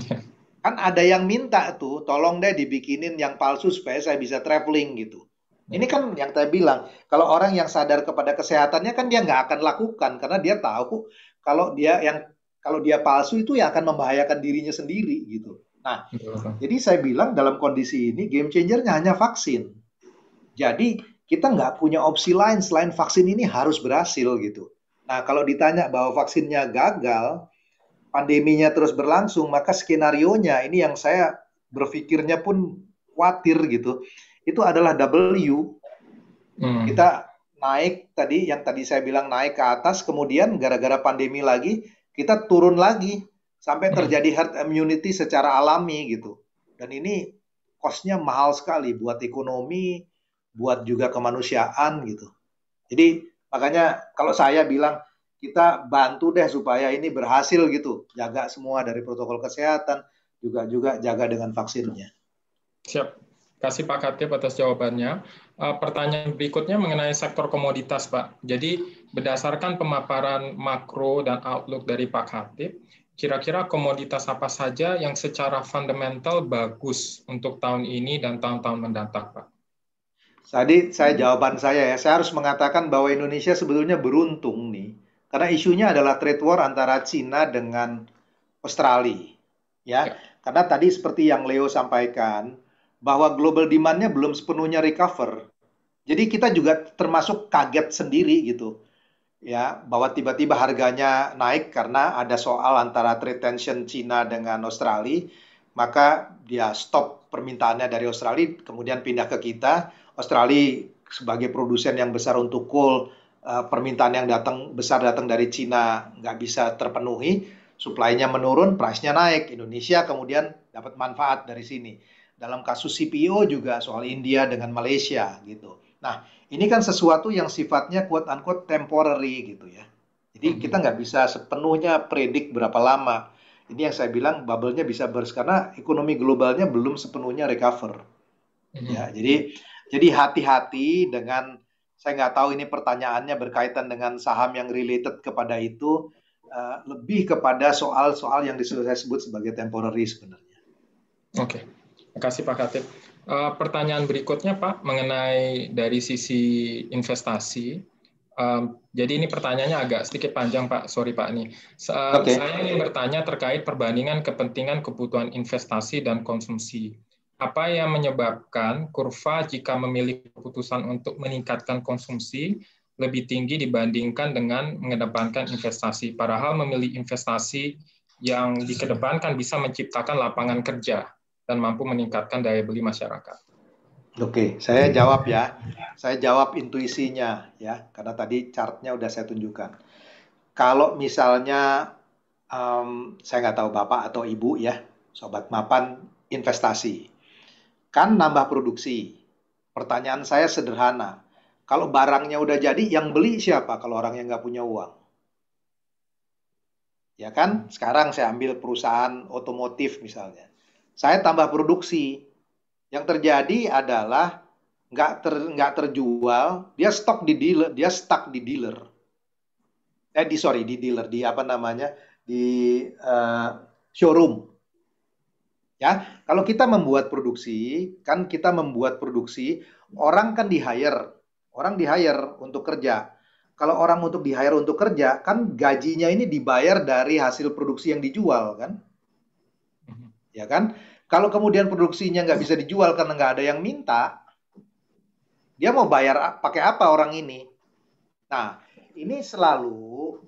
kan ada yang minta tuh tolong deh dibikinin yang palsu supaya saya bisa traveling gitu ini ya. kan yang saya bilang kalau orang yang sadar kepada kesehatannya kan dia nggak akan lakukan karena dia tahu kalau dia yang kalau dia palsu itu ya akan membahayakan dirinya sendiri gitu nah iya. jadi saya bilang dalam kondisi ini game changernya hanya vaksin jadi kita nggak punya opsi lain selain vaksin ini harus berhasil gitu. Nah kalau ditanya bahwa vaksinnya gagal, pandeminya terus berlangsung, maka skenario nya ini yang saya berpikirnya pun khawatir gitu. Itu adalah W. Hmm. Kita naik tadi yang tadi saya bilang naik ke atas kemudian gara-gara pandemi lagi kita turun lagi sampai hmm. terjadi herd immunity secara alami gitu dan ini kosnya mahal sekali buat ekonomi buat juga kemanusiaan gitu. Jadi makanya kalau saya bilang kita bantu deh supaya ini berhasil gitu. Jaga semua dari protokol kesehatan, juga juga jaga dengan vaksinnya. Siap. Kasih Pak Katip atas jawabannya. Eh, pertanyaan berikutnya mengenai sektor komoditas, Pak. Jadi berdasarkan pemaparan makro dan outlook dari Pak Katip, kira-kira komoditas apa saja yang secara fundamental bagus untuk tahun ini dan tahun-tahun mendatang, Pak? Tadi saya jawaban saya ya, saya harus mengatakan bahwa Indonesia sebetulnya beruntung nih, karena isunya adalah trade war antara Cina dengan Australia, ya. ya. Karena tadi seperti yang Leo sampaikan bahwa global demandnya belum sepenuhnya recover. Jadi kita juga termasuk kaget sendiri gitu, ya, bahwa tiba-tiba harganya naik karena ada soal antara trade tension Cina dengan Australia, maka dia stop permintaannya dari Australia, kemudian pindah ke kita Australia sebagai produsen yang besar untuk coal, eh, permintaan yang datang besar datang dari Cina nggak bisa terpenuhi, suplainya menurun, price-nya naik. Indonesia kemudian dapat manfaat dari sini. Dalam kasus CPO juga soal India dengan Malaysia gitu. Nah, ini kan sesuatu yang sifatnya quote unquote temporary gitu ya. Jadi hmm kita nggak bisa sepenuhnya predik berapa lama. Ini yang saya bilang bubble-nya bisa burst karena ekonomi globalnya belum sepenuhnya recover. Mm-hmm. Ya, jadi jadi hati-hati dengan saya nggak tahu ini pertanyaannya berkaitan dengan saham yang related kepada itu uh, lebih kepada soal-soal yang disebut sebut sebagai temporary sebenarnya. Oke, okay. terima kasih Pak Khatib. Uh, eh, pertanyaan berikutnya Pak mengenai dari sisi investasi. Um, jadi ini pertanyaannya agak sedikit panjang Pak, sorry Pak nih. Sa okay. Saya ingin bertanya terkait perbandingan kepentingan kebutuhan investasi dan konsumsi apa yang menyebabkan kurva jika memiliki keputusan untuk meningkatkan konsumsi lebih tinggi dibandingkan dengan mengedepankan investasi. Padahal memilih investasi yang dikedepankan bisa menciptakan lapangan kerja dan mampu meningkatkan daya beli masyarakat. Oke, saya jawab ya. Saya jawab intuisinya ya, karena tadi chartnya udah saya tunjukkan. Kalau misalnya um, saya nggak tahu bapak atau ibu ya, sobat mapan investasi kan nambah produksi. Pertanyaan saya sederhana. Kalau barangnya udah jadi, yang beli siapa kalau orang yang nggak punya uang? Ya kan? Sekarang saya ambil perusahaan otomotif misalnya. Saya tambah produksi. Yang terjadi adalah nggak ter nggak terjual, dia stok di dealer, dia stuck di dealer. Eh, di sorry di dealer, di apa namanya di uh, showroom Ya, kalau kita membuat produksi, kan kita membuat produksi, orang kan di hire, orang di hire untuk kerja. Kalau orang untuk di hire untuk kerja, kan gajinya ini dibayar dari hasil produksi yang dijual, kan? Mm-hmm. Ya kan? Kalau kemudian produksinya nggak bisa dijual karena nggak ada yang minta, dia mau bayar pakai apa orang ini? Nah, ini selalu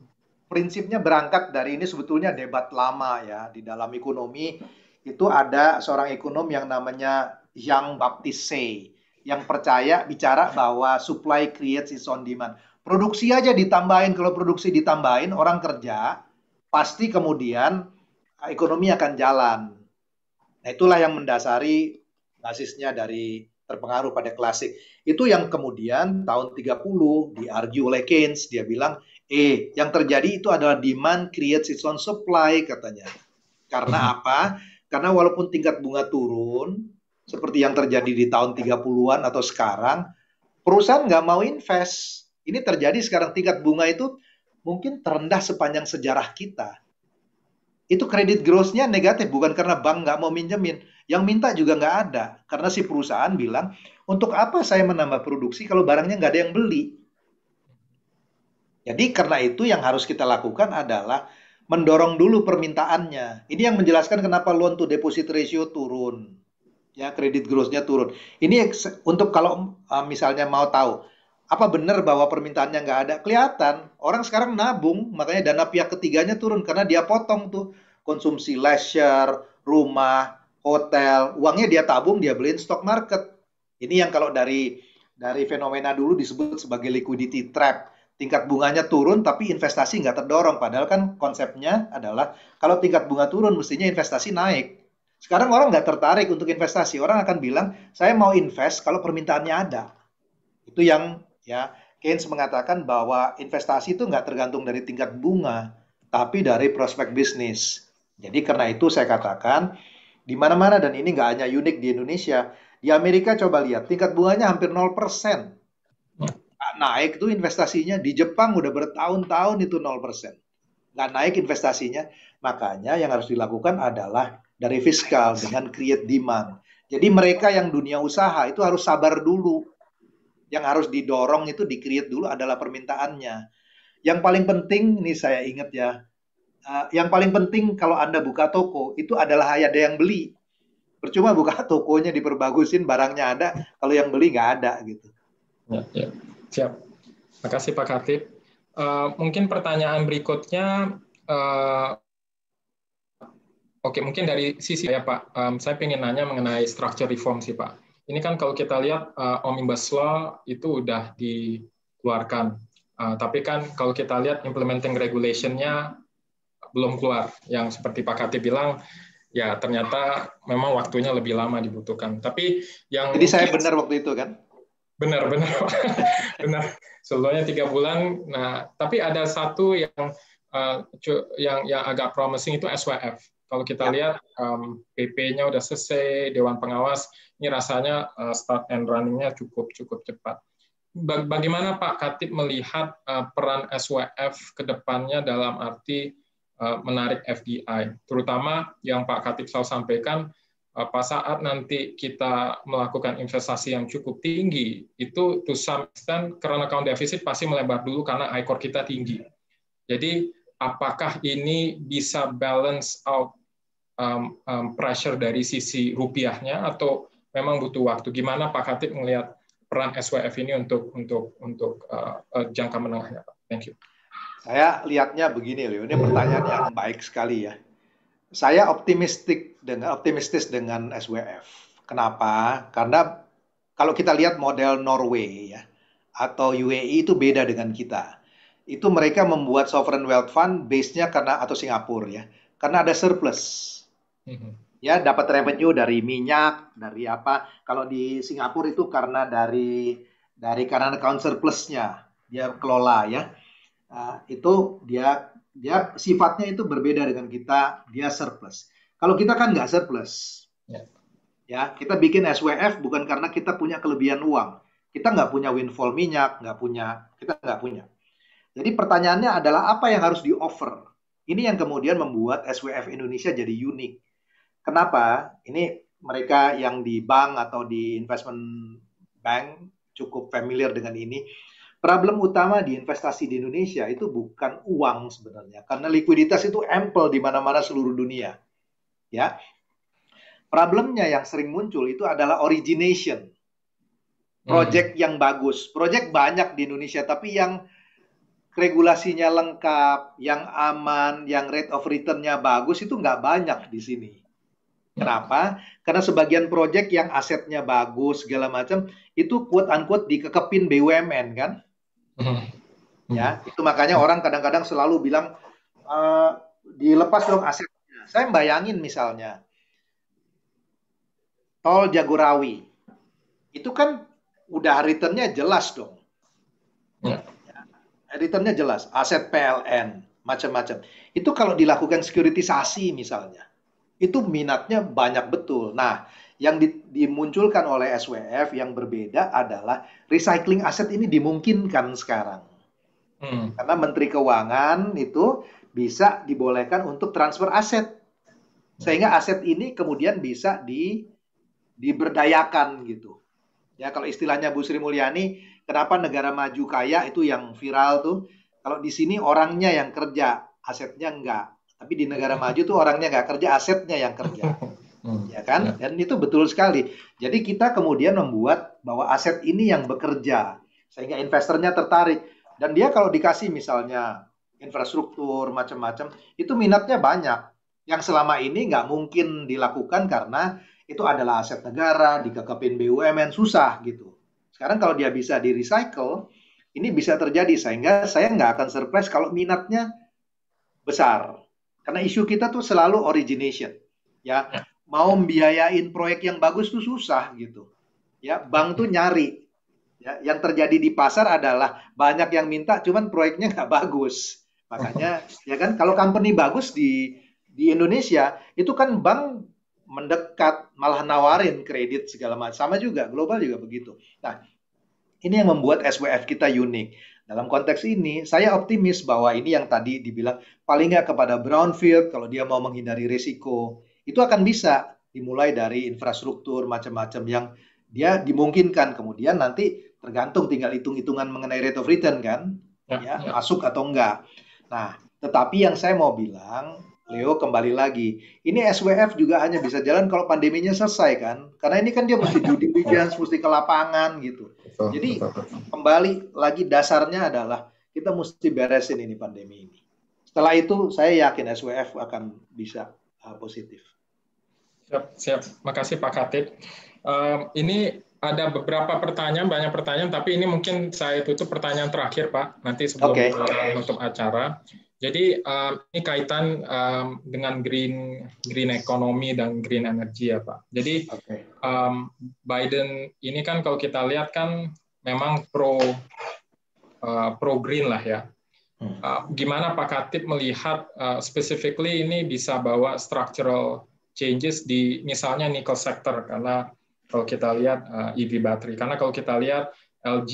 prinsipnya berangkat dari ini sebetulnya debat lama ya di dalam ekonomi itu ada seorang ekonom yang namanya Jean Baptiste yang percaya bicara bahwa supply creates its own demand. Produksi aja ditambahin, kalau produksi ditambahin orang kerja pasti kemudian uh, ekonomi akan jalan. Nah, itulah yang mendasari basisnya dari terpengaruh pada klasik. Itu yang kemudian tahun 30 argue oleh Keynes, dia bilang, "Eh, yang terjadi itu adalah demand creates its own supply," katanya. Karena apa? Karena walaupun tingkat bunga turun, seperti yang terjadi di tahun 30-an atau sekarang, perusahaan nggak mau invest. Ini terjadi sekarang tingkat bunga itu mungkin terendah sepanjang sejarah kita. Itu kredit growth negatif, bukan karena bank nggak mau minjemin. Yang minta juga nggak ada. Karena si perusahaan bilang, untuk apa saya menambah produksi kalau barangnya nggak ada yang beli? Jadi karena itu yang harus kita lakukan adalah mendorong dulu permintaannya. Ini yang menjelaskan kenapa loan to deposit ratio turun. Ya, kredit growth-nya turun. Ini untuk kalau uh, misalnya mau tahu apa benar bahwa permintaannya nggak ada? Kelihatan orang sekarang nabung, makanya dana pihak ketiganya turun karena dia potong tuh konsumsi leisure, rumah, hotel, uangnya dia tabung, dia beliin stock market. Ini yang kalau dari dari fenomena dulu disebut sebagai liquidity trap tingkat bunganya turun tapi investasi nggak terdorong padahal kan konsepnya adalah kalau tingkat bunga turun mestinya investasi naik sekarang orang nggak tertarik untuk investasi orang akan bilang saya mau invest kalau permintaannya ada itu yang ya Keynes mengatakan bahwa investasi itu nggak tergantung dari tingkat bunga tapi dari prospek bisnis jadi karena itu saya katakan di mana-mana dan ini nggak hanya unik di Indonesia di Amerika coba lihat tingkat bunganya hampir 0% naik tuh investasinya di Jepang udah bertahun-tahun itu 0%. Nggak naik investasinya. Makanya yang harus dilakukan adalah dari fiskal dengan create demand. Jadi mereka yang dunia usaha itu harus sabar dulu. Yang harus didorong itu di create dulu adalah permintaannya. Yang paling penting ini saya ingat ya. Eh, yang paling penting kalau Anda buka toko itu adalah ada yang beli. Percuma buka tokonya diperbagusin barangnya ada, kalau yang beli nggak ada gitu. Ya, ya. Siap. Terima kasih Pak Khatib. Uh, mungkin pertanyaan berikutnya, uh, oke okay, mungkin dari sisi saya Pak, um, saya ingin nanya mengenai structure reform sih Pak. Ini kan kalau kita lihat uh, omnibus law itu udah dikeluarkan, uh, tapi kan kalau kita lihat implementing regulationnya belum keluar. Yang seperti Pak Khatib bilang, ya ternyata memang waktunya lebih lama dibutuhkan. Tapi yang jadi saya benar waktu itu kan? Benar, benar, benar. Sebelumnya tiga bulan. Nah, tapi ada satu yang uh, yang yang agak promising itu SWF. Kalau kita ya. lihat um, PP-nya udah selesai, Dewan Pengawas ini rasanya uh, start and running-nya cukup cukup cepat. Bagaimana Pak Katip melihat eh, peran SWF ke depannya dalam arti menarik FDI, terutama yang Pak Katip selalu sampaikan apa saat nanti kita melakukan investasi yang cukup tinggi itu to some extent karena account deficit pasti melebar dulu karena ICOR kita tinggi. Jadi apakah ini bisa balance out um, um, pressure dari sisi rupiahnya atau memang butuh waktu? Gimana Pak Khatib melihat peran SWF ini untuk untuk untuk uh, uh, jangka menengahnya Thank you. Saya lihatnya begini, Ini pertanyaan yang baik sekali ya saya optimistik dengan optimistis dengan SWF. Kenapa? Karena kalau kita lihat model Norway ya atau UAE itu beda dengan kita. Itu mereka membuat sovereign wealth fund base-nya karena atau Singapura ya, karena ada surplus. Mm-hmm. Ya, dapat revenue dari minyak, dari apa? Kalau di Singapura itu karena dari dari karena account surplusnya dia kelola ya. Uh, itu dia dia sifatnya itu berbeda dengan kita, dia surplus. Kalau kita kan nggak surplus, yeah. ya kita bikin SWF bukan karena kita punya kelebihan uang, kita nggak punya windfall minyak, nggak punya, kita nggak punya. Jadi pertanyaannya adalah apa yang harus di offer? Ini yang kemudian membuat SWF Indonesia jadi unik. Kenapa? Ini mereka yang di bank atau di investment bank cukup familiar dengan ini Problem utama di investasi di Indonesia itu bukan uang sebenarnya, karena likuiditas itu ample di mana-mana seluruh dunia. Ya, problemnya yang sering muncul itu adalah origination, project hmm. yang bagus, project banyak di Indonesia, tapi yang regulasinya lengkap, yang aman, yang rate of returnnya bagus itu nggak banyak di sini. Kenapa? Karena sebagian proyek yang asetnya bagus segala macam itu quote unquote dikekepin BUMN kan? Mm-hmm. Ya, itu makanya orang kadang-kadang selalu bilang e, dilepas dong asetnya. Saya bayangin misalnya tol Jagorawi itu kan udah returnnya jelas dong. Ya. ya returnnya jelas, aset PLN macam-macam. Itu kalau dilakukan sekuritisasi misalnya, itu minatnya banyak betul. Nah, yang di, dimunculkan oleh SWF yang berbeda adalah recycling aset ini dimungkinkan sekarang. Hmm. Karena Menteri Keuangan itu bisa dibolehkan untuk transfer aset. Sehingga aset ini kemudian bisa di diberdayakan gitu. Ya kalau istilahnya Bu Sri Mulyani, kenapa negara maju kaya itu yang viral tuh? Kalau di sini orangnya yang kerja, asetnya enggak. Tapi di negara maju tuh orangnya enggak kerja, asetnya yang kerja. hmm. ya kan? Ya. Dan itu betul sekali. Jadi kita kemudian membuat bahwa aset ini yang bekerja sehingga investornya tertarik. Dan dia kalau dikasih misalnya infrastruktur macam-macam, itu minatnya banyak. Yang selama ini nggak mungkin dilakukan karena itu adalah aset negara, dikekepin BUMN susah gitu. Sekarang kalau dia bisa di recycle, ini bisa terjadi sehingga saya nggak akan surprise kalau minatnya besar. Karena isu kita tuh selalu origination ya, ya mau membiayain proyek yang bagus tuh susah gitu. Ya, bank tuh nyari. Ya, yang terjadi di pasar adalah banyak yang minta, cuman proyeknya nggak bagus. Makanya, ya kan, kalau company bagus di di Indonesia itu kan bank mendekat malah nawarin kredit segala macam. Sama juga global juga begitu. Nah, ini yang membuat SWF kita unik. Dalam konteks ini, saya optimis bahwa ini yang tadi dibilang paling nggak kepada brownfield kalau dia mau menghindari risiko itu akan bisa dimulai dari infrastruktur macam-macam yang dia dimungkinkan kemudian nanti tergantung tinggal hitung-hitungan mengenai rate of return kan ya, ya, ya masuk atau enggak. Nah, tetapi yang saya mau bilang Leo kembali lagi. Ini SWF juga hanya bisa jalan kalau pandeminya selesai kan? Karena ini kan dia mesti due diligence, mesti ke lapangan gitu. Jadi kembali lagi dasarnya adalah kita mesti beresin ini pandemi ini. Setelah itu saya yakin SWF akan bisa uh, positif. Siap, siap. Makasih Pak Khatib Um, ini ada beberapa pertanyaan, banyak pertanyaan, tapi ini mungkin saya tutup pertanyaan terakhir, Pak. Nanti sebelum okay. menutup acara. Jadi um, ini kaitan um, dengan green green economy dan green energy ya, Pak. Jadi okay. um, Biden ini kan kalau kita lihat kan memang pro uh, pro green lah ya. Uh, gimana Pak Katip melihat uh, specifically ini bisa bawa structural changes di misalnya nickel sector karena kalau kita lihat EV eh, e battery karena kalau kita lihat LG,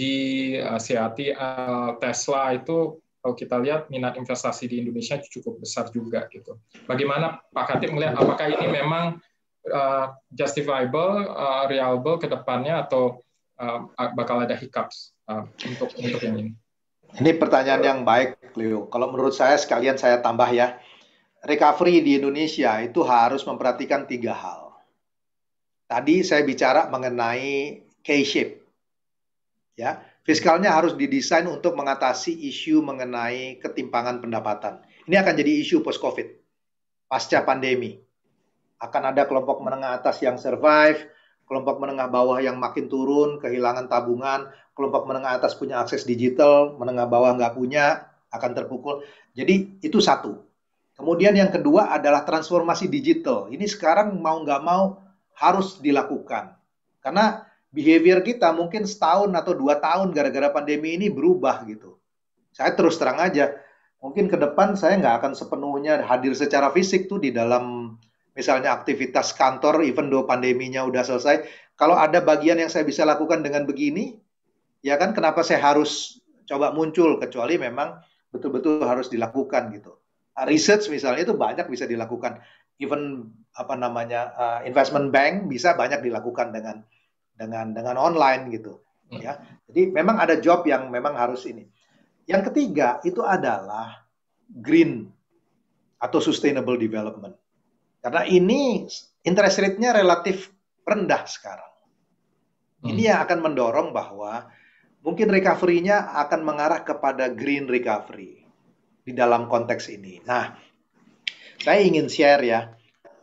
uh, eh, CAT, eh, Tesla itu kalau kita lihat minat investasi di Indonesia cukup besar juga gitu. Bagaimana Pak Katip melihat apakah ini memang justifiable, uh, reliable ke depannya atau bakal ada hiccups untuk untuk yang ini? Ini pertanyaan yang baik, Leo. Kalau menurut saya sekalian saya tambah ya recovery di Indonesia itu harus memperhatikan tiga hal. Tadi saya bicara mengenai K-shape. Ya, fiskalnya harus didesain untuk mengatasi isu mengenai ketimpangan pendapatan. Ini akan jadi isu post COVID, pasca pandemi. Akan ada kelompok menengah atas yang survive, kelompok menengah bawah yang makin turun, kehilangan tabungan, kelompok menengah atas punya akses digital, menengah bawah nggak punya, akan terpukul. Jadi itu satu. Kemudian yang kedua adalah transformasi digital. Ini sekarang mau nggak mau harus dilakukan. Karena behavior kita mungkin setahun atau dua tahun gara-gara pandemi ini berubah gitu. Saya terus terang aja, mungkin ke depan saya nggak akan sepenuhnya hadir secara fisik tuh di dalam misalnya aktivitas kantor, even do pandeminya udah selesai. Kalau ada bagian yang saya bisa lakukan dengan begini, ya kan kenapa saya harus coba muncul kecuali memang betul-betul harus dilakukan gitu research misalnya itu banyak bisa dilakukan. Even apa namanya uh, investment bank bisa banyak dilakukan dengan dengan dengan online gitu. Hmm. Ya, jadi memang ada job yang memang harus ini. Yang ketiga itu adalah green atau sustainable development. Karena ini interest rate-nya relatif rendah sekarang. Hmm. Ini yang akan mendorong bahwa mungkin recovery-nya akan mengarah kepada green recovery di dalam konteks ini. Nah, saya ingin share ya,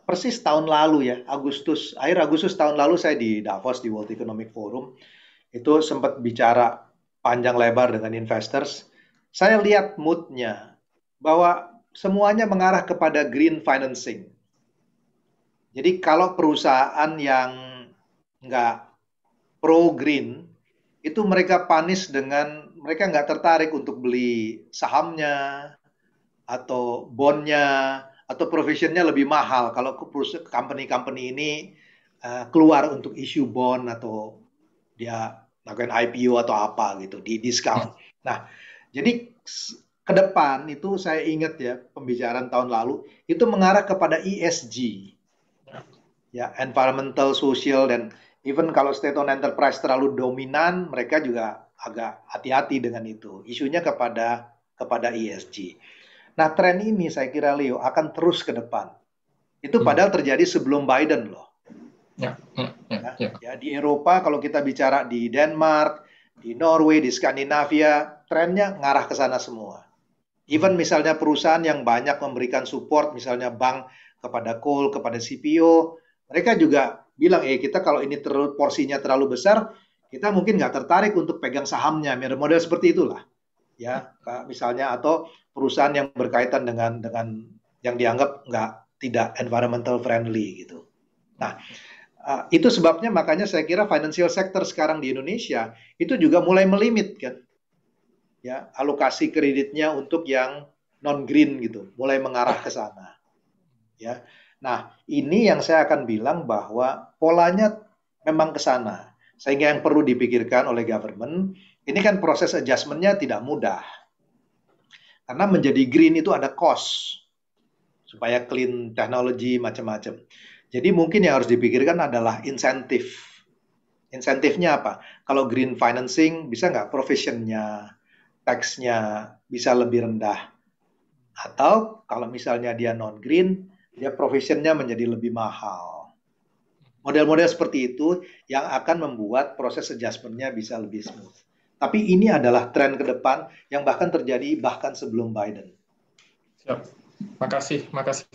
persis tahun lalu ya, Agustus, akhir Agustus tahun lalu saya di Davos, di World Economic Forum, itu sempat bicara panjang lebar dengan investors. Saya lihat moodnya, bahwa semuanya mengarah kepada green financing. Jadi kalau perusahaan yang nggak pro green, itu mereka panis dengan mereka nggak tertarik untuk beli sahamnya atau bondnya atau provisionnya lebih mahal kalau company-company ini uh, keluar untuk issue bond atau dia lakukan IPO atau apa gitu di discount. Nah, jadi ke depan itu saya ingat ya pembicaraan tahun lalu itu mengarah kepada ESG. Ya, environmental, social dan even kalau state owned enterprise terlalu dominan, mereka juga agak hati-hati dengan itu. Isunya kepada kepada ESG. Nah, tren ini saya kira Leo akan terus ke depan. Itu hmm. padahal terjadi sebelum Biden loh. Ya, ya, ya, nah, ya. ya di Eropa kalau kita bicara di Denmark, di Norway, di Skandinavia, trennya ngarah ke sana semua. Even misalnya perusahaan yang banyak memberikan support, misalnya bank kepada coal, kepada CPO, mereka juga bilang, eh kita kalau ini ter porsinya terlalu besar, kita mungkin nggak tertarik untuk pegang sahamnya model seperti itulah ya misalnya atau perusahaan yang berkaitan dengan dengan yang dianggap nggak tidak environmental friendly gitu nah eh, itu sebabnya makanya saya kira financial sector sekarang di Indonesia itu juga mulai melimit kan ya alokasi kreditnya untuk yang non green gitu mulai mengarah ke sana ya nah ini yang saya akan bilang bahwa polanya memang ke sana sehingga yang perlu dipikirkan oleh government, ini kan proses adjustmentnya tidak mudah. Karena menjadi green itu ada cost. Supaya clean technology, macam-macam. Jadi mungkin yang harus dipikirkan adalah insentif. Insentifnya apa? Kalau green financing, bisa nggak provisionnya, taxnya bisa lebih rendah. Atau kalau misalnya dia non-green, dia provisionnya menjadi lebih mahal Model-model seperti itu yang akan membuat proses adjustment-nya bisa lebih smooth. Tapi ini adalah tren ke depan yang bahkan terjadi bahkan sebelum Biden. Siap. Makasih, makasih.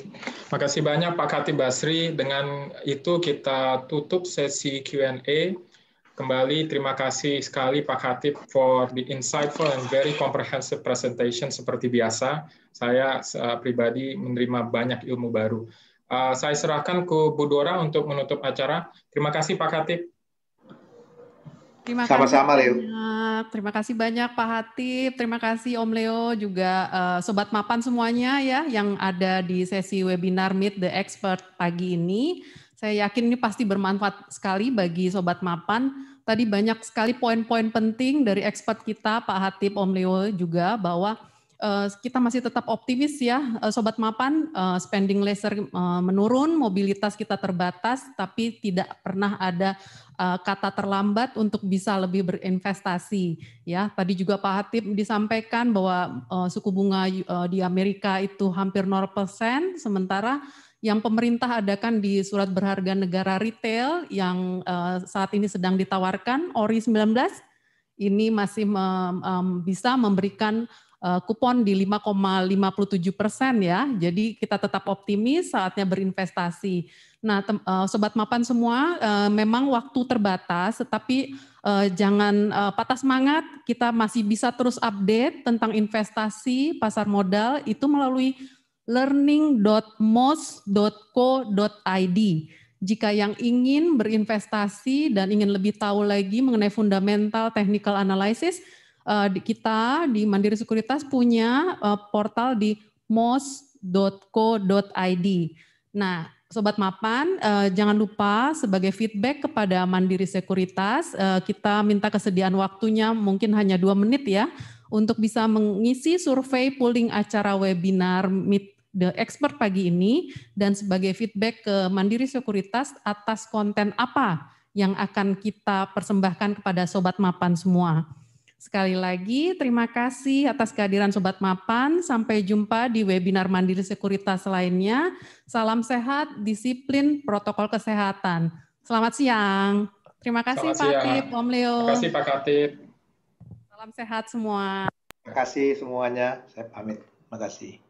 Makasih banyak Pak Khatib Basri. Dengan itu kita tutup sesi Q&A. Kembali terima kasih sekali Pak Khatib for the insightful and very comprehensive presentation seperti biasa. Saya eh, pribadi menerima banyak ilmu baru. Eh, saya serahkan ke Bu Dora untuk menutup acara. Terima kasih Pak Khatib. Terima Sama-sama, Leo. Banyak. Terima kasih banyak Pak Hatip, terima kasih Om Leo juga eh, sobat mapan semuanya ya yang ada di sesi webinar Meet the Expert pagi ini. Saya yakin ini pasti bermanfaat sekali bagi sobat mapan. Tadi banyak sekali poin-poin penting dari expert kita Pak Hatip, Om Leo juga bahwa Eh, kita masih tetap optimis ya, eh, sobat mapan. Eh, spending laser menurun, mobilitas kita terbatas, tapi tidak pernah ada kata terlambat untuk bisa lebih berinvestasi. Ya, tadi juga Pak Hatip disampaikan bahwa suku bunga di Amerika itu hampir 0%, sementara yang pemerintah adakan di surat berharga negara retail yang saat ini sedang ditawarkan ORI 19 ini masih bisa memberikan Eh, kupon di 5,57 persen ya. Jadi kita tetap optimis saatnya berinvestasi. Nah, eh, sobat mapan semua, eh, memang waktu terbatas, tetapi jangan patah semangat. Kita masih bisa terus update tentang investasi pasar modal itu melalui learning.mos.co.id. Jika yang ingin berinvestasi dan ingin lebih tahu lagi mengenai fundamental technical analysis, Eh, kita di Mandiri Sekuritas punya eh, portal di mos.co.id. Nah, Sobat Mapan, eh, jangan lupa sebagai feedback kepada Mandiri Sekuritas, kita minta kesediaan waktunya mungkin hanya dua menit ya, untuk bisa mengisi survei polling acara webinar Meet the Expert pagi ini, dan sebagai feedback ke Mandiri Sekuritas atas konten apa yang akan kita persembahkan kepada Sobat Mapan semua. Sekali lagi, terima kasih atas kehadiran Sobat Mapan. Sampai jumpa di webinar Mandiri Sekuritas lainnya. Salam sehat, disiplin, protokol kesehatan. Selamat siang. Terima kasih Selamat Pak siang. Om Leo. Terima kasih Pak Katip. Salam sehat semua. Terima kasih semuanya. Saya pamit. Terima kasih.